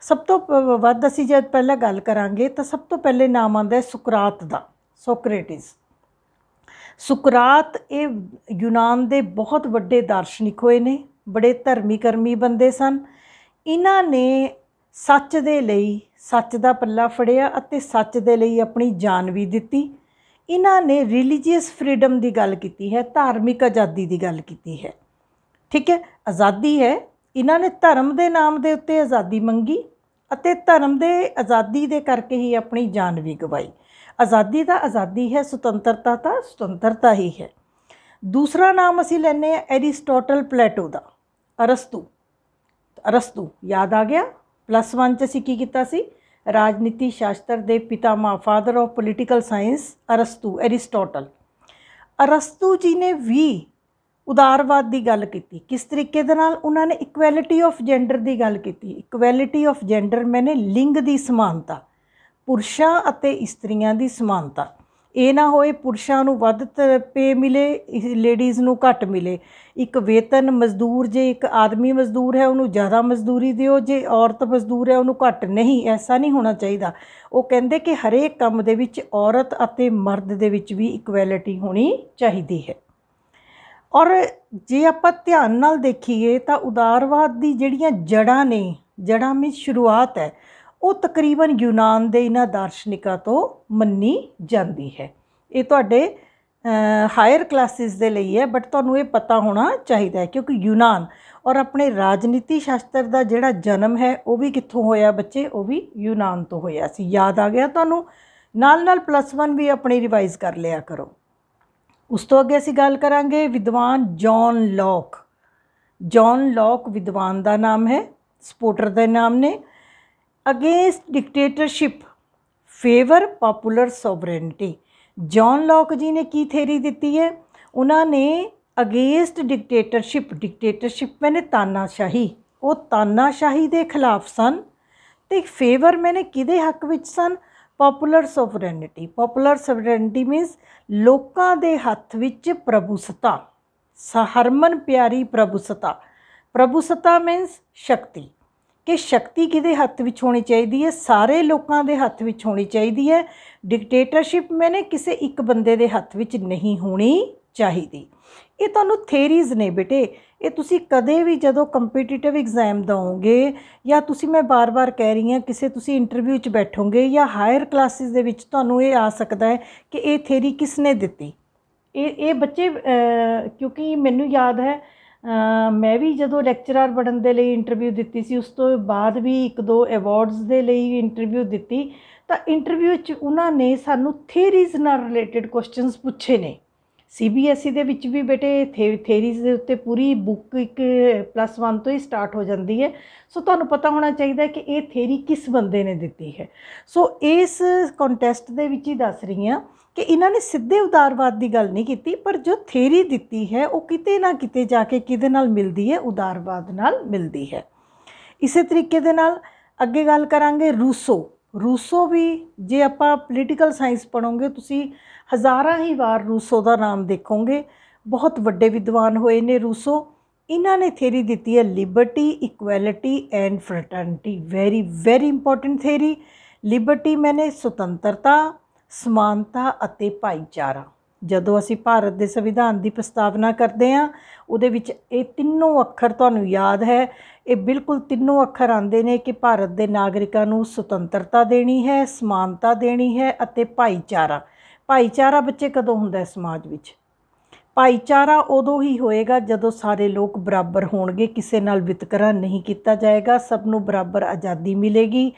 ਸਭ ਤੋਂ ਵੱਧ ਅਸੀਂ ਜਦ ਪਹਿਲਾਂ ਗੱਲ ਕਰਾਂਗੇ ਤਾਂ ਸਭ ਤੋਂ ਪਹਿਲੇ ਨਾਮ ਆਉਂਦਾ ਹੈ ਸੁਕਰਾਤ ਦਾ ਸੋਕਰੇਟਿਸ ਸੁਕਰਾਤ ਇਹ ਯੂਨਾਨ ਦੇ ਬਹੁਤ ਵੱਡੇ ਦਾਰਸ਼ਨਿਕ ਹੋਏ ਨੇ ਬੜੇ ਧਰਮੀ ਕਰਮੀ ਬੰਦੇ ਸਨ ਇਹਨਾਂ ਨੇ ਸੱਚ ਦੇ ਲਈ ਸੱਚ ਦਾ ਪੱਲਾ ਫੜਿਆ ਅਤੇ ਸੱਚ ਦੇ ਲਈ ਆਪਣੀ ਜਾਨ ਵੀ ਦਿੱਤੀ ਇਹਨਾਂ ਨੇ ਰਿਲੀਜੀਅਸ ਫਰੀडम ਦੀ ਗੱਲ ਕੀਤੀ ਹੈ ਧਾਰਮਿਕ ਆਜ਼ਾਦੀ ਦੀ ਗੱਲ ਕੀਤੀ ਹੈ ਠੀਕ ਹੈ ਆਜ਼ਾਦੀ ਹੈ ਇਹਨਾਂ ਨੇ ਧਰਮ ਦੇ ਨਾਮ ਦੇ ਉੱਤੇ ਆਜ਼ਾਦੀ ਮੰਗੀ ਅਤੇ ਧਰਮ ਦੇ ਆਜ਼ਾਦੀ ਦੇ ਕਰਕੇ ਹੀ ਆਪਣੀ ਜਾਨ ਵੀ ਗਵਾਈ ਆਜ਼ਾਦੀ ਤਾਂ ਆਜ਼ਾਦੀ ਹੈ ਸੁਤੰਤਰਤਾ ਤਾਂ ਸੁਤੰਤਰਤਾ ਹੀ ਹੈ ਦੂਸਰਾ ਨਾਮ ਅਸੀਂ ਲੈਨੇ ਆ ਐਰੀਸਟੋਟਲ ਪਲੇਟੋ ਦਾ ਅਰਸਤੂ ਅਰਸਤੂ ਯਾਦ ਆ ਗਿਆ ਪਲੱਸ 1 ਚ ਅਸੀਂ ਕੀ ਕੀਤਾ ਸੀ ਰਾਜਨੀਤੀ ਸ਼ਾਸਤਰ ਦੇ ਪਿਤਾ ਮਾ ਫਾਦਰ ਆਫ ਪੋਲੀਟੀਕਲ ਸਾਇੰਸ ਅਰਸਤੂ ਐਰੀਸਟੋਟਲ ਅਰਸਤੂ ਜੀ ਨੇ ਵੀ ਉਦਾਰਵਾਦ ਦੀ ਗੱਲ ਕੀਤੀ ਕਿਸ ਤਰੀਕੇ ਦੇ ਨਾਲ ਉਹਨਾਂ ਨੇ ਇਕੁਐਲਿਟੀ ਆਫ ਜੈਂਡਰ ਦੀ ਗੱਲ ਕੀਤੀ ਇਕੁਐਲਿਟੀ ਆਫ ਜੈਂਡਰ ਮੈਨੇ ਲਿੰਗ ਦੀ ਸਮਾਨਤਾ ਪੁਰਸ਼ਾਂ ਅਤੇ ਇਸਤਰੀਆਂ ਦੀ ਸਮਾਨਤਾ ਇਹ ਨਾ ਹੋਏ ਪੁਰਸ਼ਾਂ ਨੂੰ ਵੱਧ ਪੇ ਮਿਲੇ ਲੇਡੀਜ਼ ਨੂੰ ਘੱਟ ਮਿਲੇ ਇੱਕ ਵੇਤਨ ਮਜ਼ਦੂਰ ਜੇ ਇੱਕ ਆਦਮੀ ਮਜ਼ਦੂਰ ਹੈ ਉਹਨੂੰ ਜ਼ਿਆਦਾ ਮਜ਼ਦੂਰੀ ਦਿਓ ਜੇ ਔਰਤ ਮਜ਼ਦੂਰ ਹੈ ਉਹਨੂੰ ਘੱਟ ਨਹੀਂ ਐਸਾ ਨਹੀਂ ਹੋਣਾ ਚਾਹੀਦਾ ਉਹ ਕਹਿੰਦੇ ਕਿ ਹਰੇਕ ਕੰਮ ਦੇ ਵਿੱਚ ਔਰਤ ਅਤੇ ਮਰਦ ਦੇ ਵਿੱਚ ਵੀ ਇਕੁਐਲਿਟੀ ਹੋਣੀ ਚਾਹੀਦੀ ਹੈ ਔਰ ਜੇ ਆਪਾਂ ਧਿਆਨ ਨਾਲ ਦੇਖੀਏ ਤਾਂ ਉਦਾਰਵਾਦ ਦੀ ਜਿਹੜੀਆਂ ਜੜਾਂ ਨੇ ਜੜਾਂ ਵਿੱਚ ਸ਼ੁਰੂਆਤ ਹੈ ਉਹ ਤਕਰੀਬਨ ਯੂਨਾਨ ਦੇ ਇਹਨਾਂ ਦਾਰਸ਼ਨਿਕਾਂ ਤੋਂ ਮੰਨੀ ਜਾਂਦੀ ਹੈ ਇਹ ਤੁਹਾਡੇ ਹਾਇਰ ਕਲਾਸਿਸ ਦੇ ਲਈ ਹੈ ਬਟ ਤੁਹਾਨੂੰ ਇਹ ਪਤਾ ਹੋਣਾ ਚਾਹੀਦਾ ਹੈ ਕਿਉਂਕਿ ਯੂਨਾਨ ਔਰ ਆਪਣੇ ਰਾਜਨੀਤੀ ਸ਼ਾਸਤਰ ਦਾ ਜਿਹੜਾ ਜਨਮ ਹੈ ਉਹ ਵੀ ਕਿੱਥੋਂ ਹੋਇਆ ਬੱਚੇ ਉਹ ਵੀ ਯੂਨਾਨ ਤੋਂ ਹੋਇਆ ਸੀ ਯਾਦ ਆ ਗਿਆ ਤੁਹਾਨੂੰ ਨਾਲ ਨਾਲ ਪਲੱਸ 1 ਵੀ ਆਪਣੀ ਰਿਵਾਈਜ਼ ਕਰ ਲਿਆ ਕਰੋ ਉਸ ਤੋਂ ਅੱਗੇ ਅਸੀਂ ਗੱਲ ਕਰਾਂਗੇ ਵਿਦਵਾਨ ਜੌਨ ਲੌਕ ਜੌਨ ਲੌਕ ਵਿਦਵਾਨ ਦਾ ਨਾਮ ਹੈ ਸਪੋਰਟਰ ਦੇ ਨਾਮ ਨੇ against dictatorship favour popular sovereignty John Locke ji ਨੇ ਕੀ ਥਿਊਰੀ ਦਿੱਤੀ ਹੈ ਉਹਨਾਂ ਨੇ ਅਗੇਂਸਟ ਡਿਕਟੇਟਰਸ਼ਿਪ ਡਿਕਟੇਟਰਸ਼ਿਪ ਮੈਨੇ ਤਾਨਾਸ਼ਾਹੀ ਉਹ ਤਾਨਾਸ਼ਾਹੀ ਦੇ ਖਿਲਾਫ ਸਨ ਤੇ ਫੇਵਰ ਮੈਨੇ ਕਿਹਦੇ ਹੱਕ ਵਿੱਚ ਸਨ popular sovereignty popular sovereignty means ਲੋਕਾਂ ਦੇ ਹੱਥ ਵਿੱਚ ਪ੍ਰਭੂਸਤਾ ਸਹਰਮਨ ਪਿਆਰੀ ਪ੍ਰਭੂਸਤਾ ਪ੍ਰਭੂਸਤਾ ਮੀਨਸ ਸ਼ਕਤੀ ਕਿ ਸ਼ਕਤੀ ਕਿਹਦੇ ਹੱਥ ਵਿੱਚ ਹੋਣੀ ਚਾਹੀਦੀ ਹੈ ਸਾਰੇ ਲੋਕਾਂ ਦੇ ਹੱਥ ਵਿੱਚ ਹੋਣੀ ਚਾਹੀਦੀ ਹੈ ਡਿਕਟੇਟਰਸ਼ਿਪ ਮੈਨੇ ਕਿਸੇ ਇੱਕ ਬੰਦੇ ਦੇ ਹੱਥ ਵਿੱਚ ਨਹੀਂ ਹੋਣੀ ਚਾਹੀਦੀ ਇਹ ਤੁਹਾਨੂੰ ਥੇਰੀਜ਼ ਨੇ ਬੇਟੇ ਇਹ ਤੁਸੀਂ ਕਦੇ ਵੀ ਜਦੋਂ ਕੰਪੀਟੀਟਿਵ ਐਗਜ਼ਾਮ ਦਵੋਗੇ ਜਾਂ ਤੁਸੀਂ ਮੈਂ ਬਾਰ-ਬਾਰ ਕਹਿ ਰਹੀ ਹਾਂ ਕਿਸੇ ਤੁਸੀਂ ਇੰਟਰਵਿਊ 'ਚ ਬੈਠੋਗੇ ਜਾਂ ਹਾਇਰ ਕਲਾਸਿਸ ਦੇ ਵਿੱਚ ਤੁਹਾਨੂੰ ਇਹ ਆ ਸਕਦਾ ਹੈ ਕਿ ਇਹ ਥੇਰੀ ਕਿਸ ਨੇ ਦਿੱਤੀ ਇਹ ਇਹ ਬੱਚੇ ਕਿਉਂਕਿ ਮੈਨੂੰ ਯਾਦ ਹੈ ਮੈਂ ਵੀ ਜਦੋਂ ਲੈਕਚਰਰ ਬਣਨ ਦੇ ਲਈ ਇੰਟਰਵਿਊ ਦਿੱਤੀ ਸੀ ਉਸ ਤੋਂ ਬਾਅਦ ਵੀ ਇੱਕ ਦੋ ਅਵਾਰਡਸ ਦੇ ਲਈ ਇੰਟਰਵਿਊ ਦਿੱਤੀ ਤਾਂ ਇੰਟਰਵਿਊ 'ਚ ਉਹਨਾਂ ਨੇ ਸਾਨੂੰ ਥੀਰੀਜ਼ ਨਾਲ ਰਿਲੇਟਡ ਕੁਐਸਚਨਸ ਪੁੱਛੇ ਨੇ ਸੀਬੀਐਸਈ e ਦੇ ਵਿੱਚ ਵੀ ਬੇਟੇ ਥੀਰੀਜ਼ ਦੇ ਉੱਤੇ ਪੂਰੀ ਬੁੱਕ ਇੱਕ ਪਲੱਸ 1 ਤੋਂ ਹੀ ਸਟਾਰਟ ਹੋ ਜਾਂਦੀ ਹੈ ਸੋ ਤੁਹਾਨੂੰ ਪਤਾ ਹੋਣਾ ਚਾਹੀਦਾ ਕਿ ਇਹ ਥੀਰੀ ਕਿਸ ਬੰਦੇ ਨੇ ਦਿੱਤੀ ਹੈ ਸੋ ਇਸ ਕੰਟੈਸਟ ਦੇ ਵਿੱਚ ਹੀ ਦੱਸ ਰਹੀ ਹਾਂ ਕਿ ਇਹਨਾਂ ਨੇ ਸਿੱਧੇ ਉਦਾਰਵਾਦ ਦੀ ਗੱਲ ਨਹੀਂ ਕੀਤੀ ਪਰ ਜੋ ਥਿਊਰੀ ਦਿੱਤੀ ਹੈ ਉਹ ਕਿਤੇ ਨਾ ਕਿਤੇ ਜਾ ਕੇ ਕਿਹਦੇ ਨਾਲ ਮਿਲਦੀ ਹੈ ਉਦਾਰਵਾਦ ਨਾਲ ਮਿਲਦੀ ਹੈ ਇਸੇ ਤਰੀਕੇ ਦੇ ਨਾਲ ਅੱਗੇ ਗੱਲ ਕਰਾਂਗੇ ਰੂਸੋ ਰੂਸੋ ਵੀ ਜੇ ਆਪਾਂ ਪੋਲੀਟੀਕਲ ਸਾਇੰਸ ਪੜੋਗੇ ਤੁਸੀਂ ਹਜ਼ਾਰਾਂ ਹੀ ਵਾਰ ਰੂਸੋ ਦਾ ਨਾਮ ਦੇਖੋਗੇ ਬਹੁਤ ਵੱਡੇ ਵਿਦਵਾਨ ਹੋਏ ਨੇ ਰੂਸੋ ਇਹਨਾਂ ਨੇ ਥਿਊਰੀ ਦਿੱਤੀ ਹੈ liberty equality and fraternity very very important theory liberty ਮੈਨੇ ਸੁਤੰਤਰਤਾ ਸਮਾਨਤਾ ਅਤੇ ਭਾਈਚਾਰਾ ਜਦੋਂ ਅਸੀਂ ਭਾਰਤ ਦੇ ਸੰਵਿਧਾਨ ਦੀ ਪ੍ਰਸਤਾਵਨਾ ਕਰਦੇ ਹਾਂ ਉਹਦੇ ਵਿੱਚ ਇਹ ਤਿੰਨੋਂ ਅੱਖਰ ਤੁਹਾਨੂੰ ਯਾਦ ਹੈ ਇਹ ਬਿਲਕੁਲ ਤਿੰਨੋਂ ਅੱਖਰ ਆਉਂਦੇ ਨੇ ਕਿ ਭਾਰਤ ਦੇ ਨਾਗਰਿਕਾਂ ਨੂੰ ਸੁਤੰਤਰਤਾ ਦੇਣੀ ਹੈ ਸਮਾਨਤਾ ਦੇਣੀ ਹੈ ਅਤੇ ਭਾਈਚਾਰਾ ਭਾਈਚਾਰਾ ਬੱਚੇ ਕਦੋਂ ਹੁੰਦਾ ਹੈ ਸਮਾਜ ਵਿੱਚ ਭਾਈਚਾਰਾ ਉਦੋਂ ਹੀ ਹੋਏਗਾ ਜਦੋਂ ਸਾਰੇ ਲੋਕ ਬਰਾਬਰ ਹੋਣਗੇ ਕਿਸੇ ਨਾਲ ਵਿਤਕਰਾ ਨਹੀਂ ਕੀਤਾ ਜਾਏਗਾ ਸਭ ਨੂੰ ਬਰਾਬਰ ਆਜ਼ਾਦੀ ਮਿਲੇਗੀ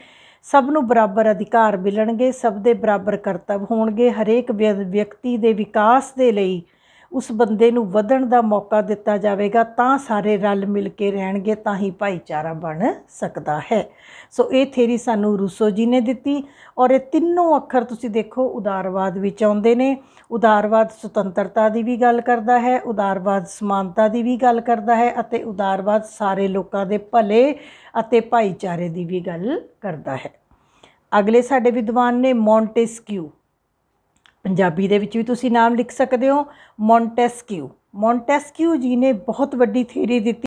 ਸਭ ਨੂੰ ਬਰਾਬਰ ਅਧਿਕਾਰ ਮਿਲਣਗੇ ਸਭ ਦੇ ਬਰਾਬਰ ਕਰਤੱਵ ਹੋਣਗੇ ਹਰੇਕ ਵਿਅਕਤੀ ਦੇ ਵਿਕਾਸ ਦੇ ਲਈ ਉਸ ਬੰਦੇ ਨੂੰ ਵਧਣ ਦਾ ਮੌਕਾ ਦਿੱਤਾ ਜਾਵੇਗਾ ਤਾਂ ਸਾਰੇ ਰਲ ਮਿਲ ਕੇ ਰਹਿਣਗੇ ਤਾਂ ਹੀ ਭਾਈਚਾਰਾ ਬਣ ਸਕਦਾ ਹੈ ਸੋ ਇਹ ਥੇਰੀ ਸਾਨੂੰ ਰੂਸੋ ਜੀ ਨੇ ਦਿੱਤੀ ਔਰ ਇਹ ਤਿੰਨੋਂ ਅੱਖਰ ਤੁਸੀਂ ਦੇਖੋ ਉਦਾਰਵਾਦ ਵਿੱਚ ਆਉਂਦੇ ਨੇ ਉਦਾਰਵਾਦ ਸੁਤੰਤਰਤਾ ਦੀ ਵੀ ਗੱਲ ਕਰਦਾ ਹੈ ਉਦਾਰਵਾਦ ਸਮਾਨਤਾ ਦੀ ਵੀ ਗੱਲ ਕਰਦਾ ਹੈ ਅਤੇ ਉਦਾਰਵਾਦ ਸਾਰੇ ਲੋਕਾਂ ਦੇ ਭਲੇ ਅਤੇ ਭਾਈਚਾਰੇ ਦੀ ਵੀ ਗੱਲ ਕਰਦਾ ਹੈ ਅਗਲੇ ਸਾਡੇ ਵਿਦਵਾਨ ਨੇ ਮੌਂਟੇਸਕਿਊ ਪੰਜਾਬੀ ਦੇ ਵਿੱਚ ਵੀ ਤੁਸੀਂ ਨਾਮ ਲਿਖ ਸਕਦੇ ਹੋ ਮੋਂਟੈਸਕਿਊ ਮੋਂਟੈਸਕਿਊ ਜੀ ਨੇ ਬਹੁਤ ਵੱਡੀ ਥਿਊਰੀ ਦਿੱਤੀ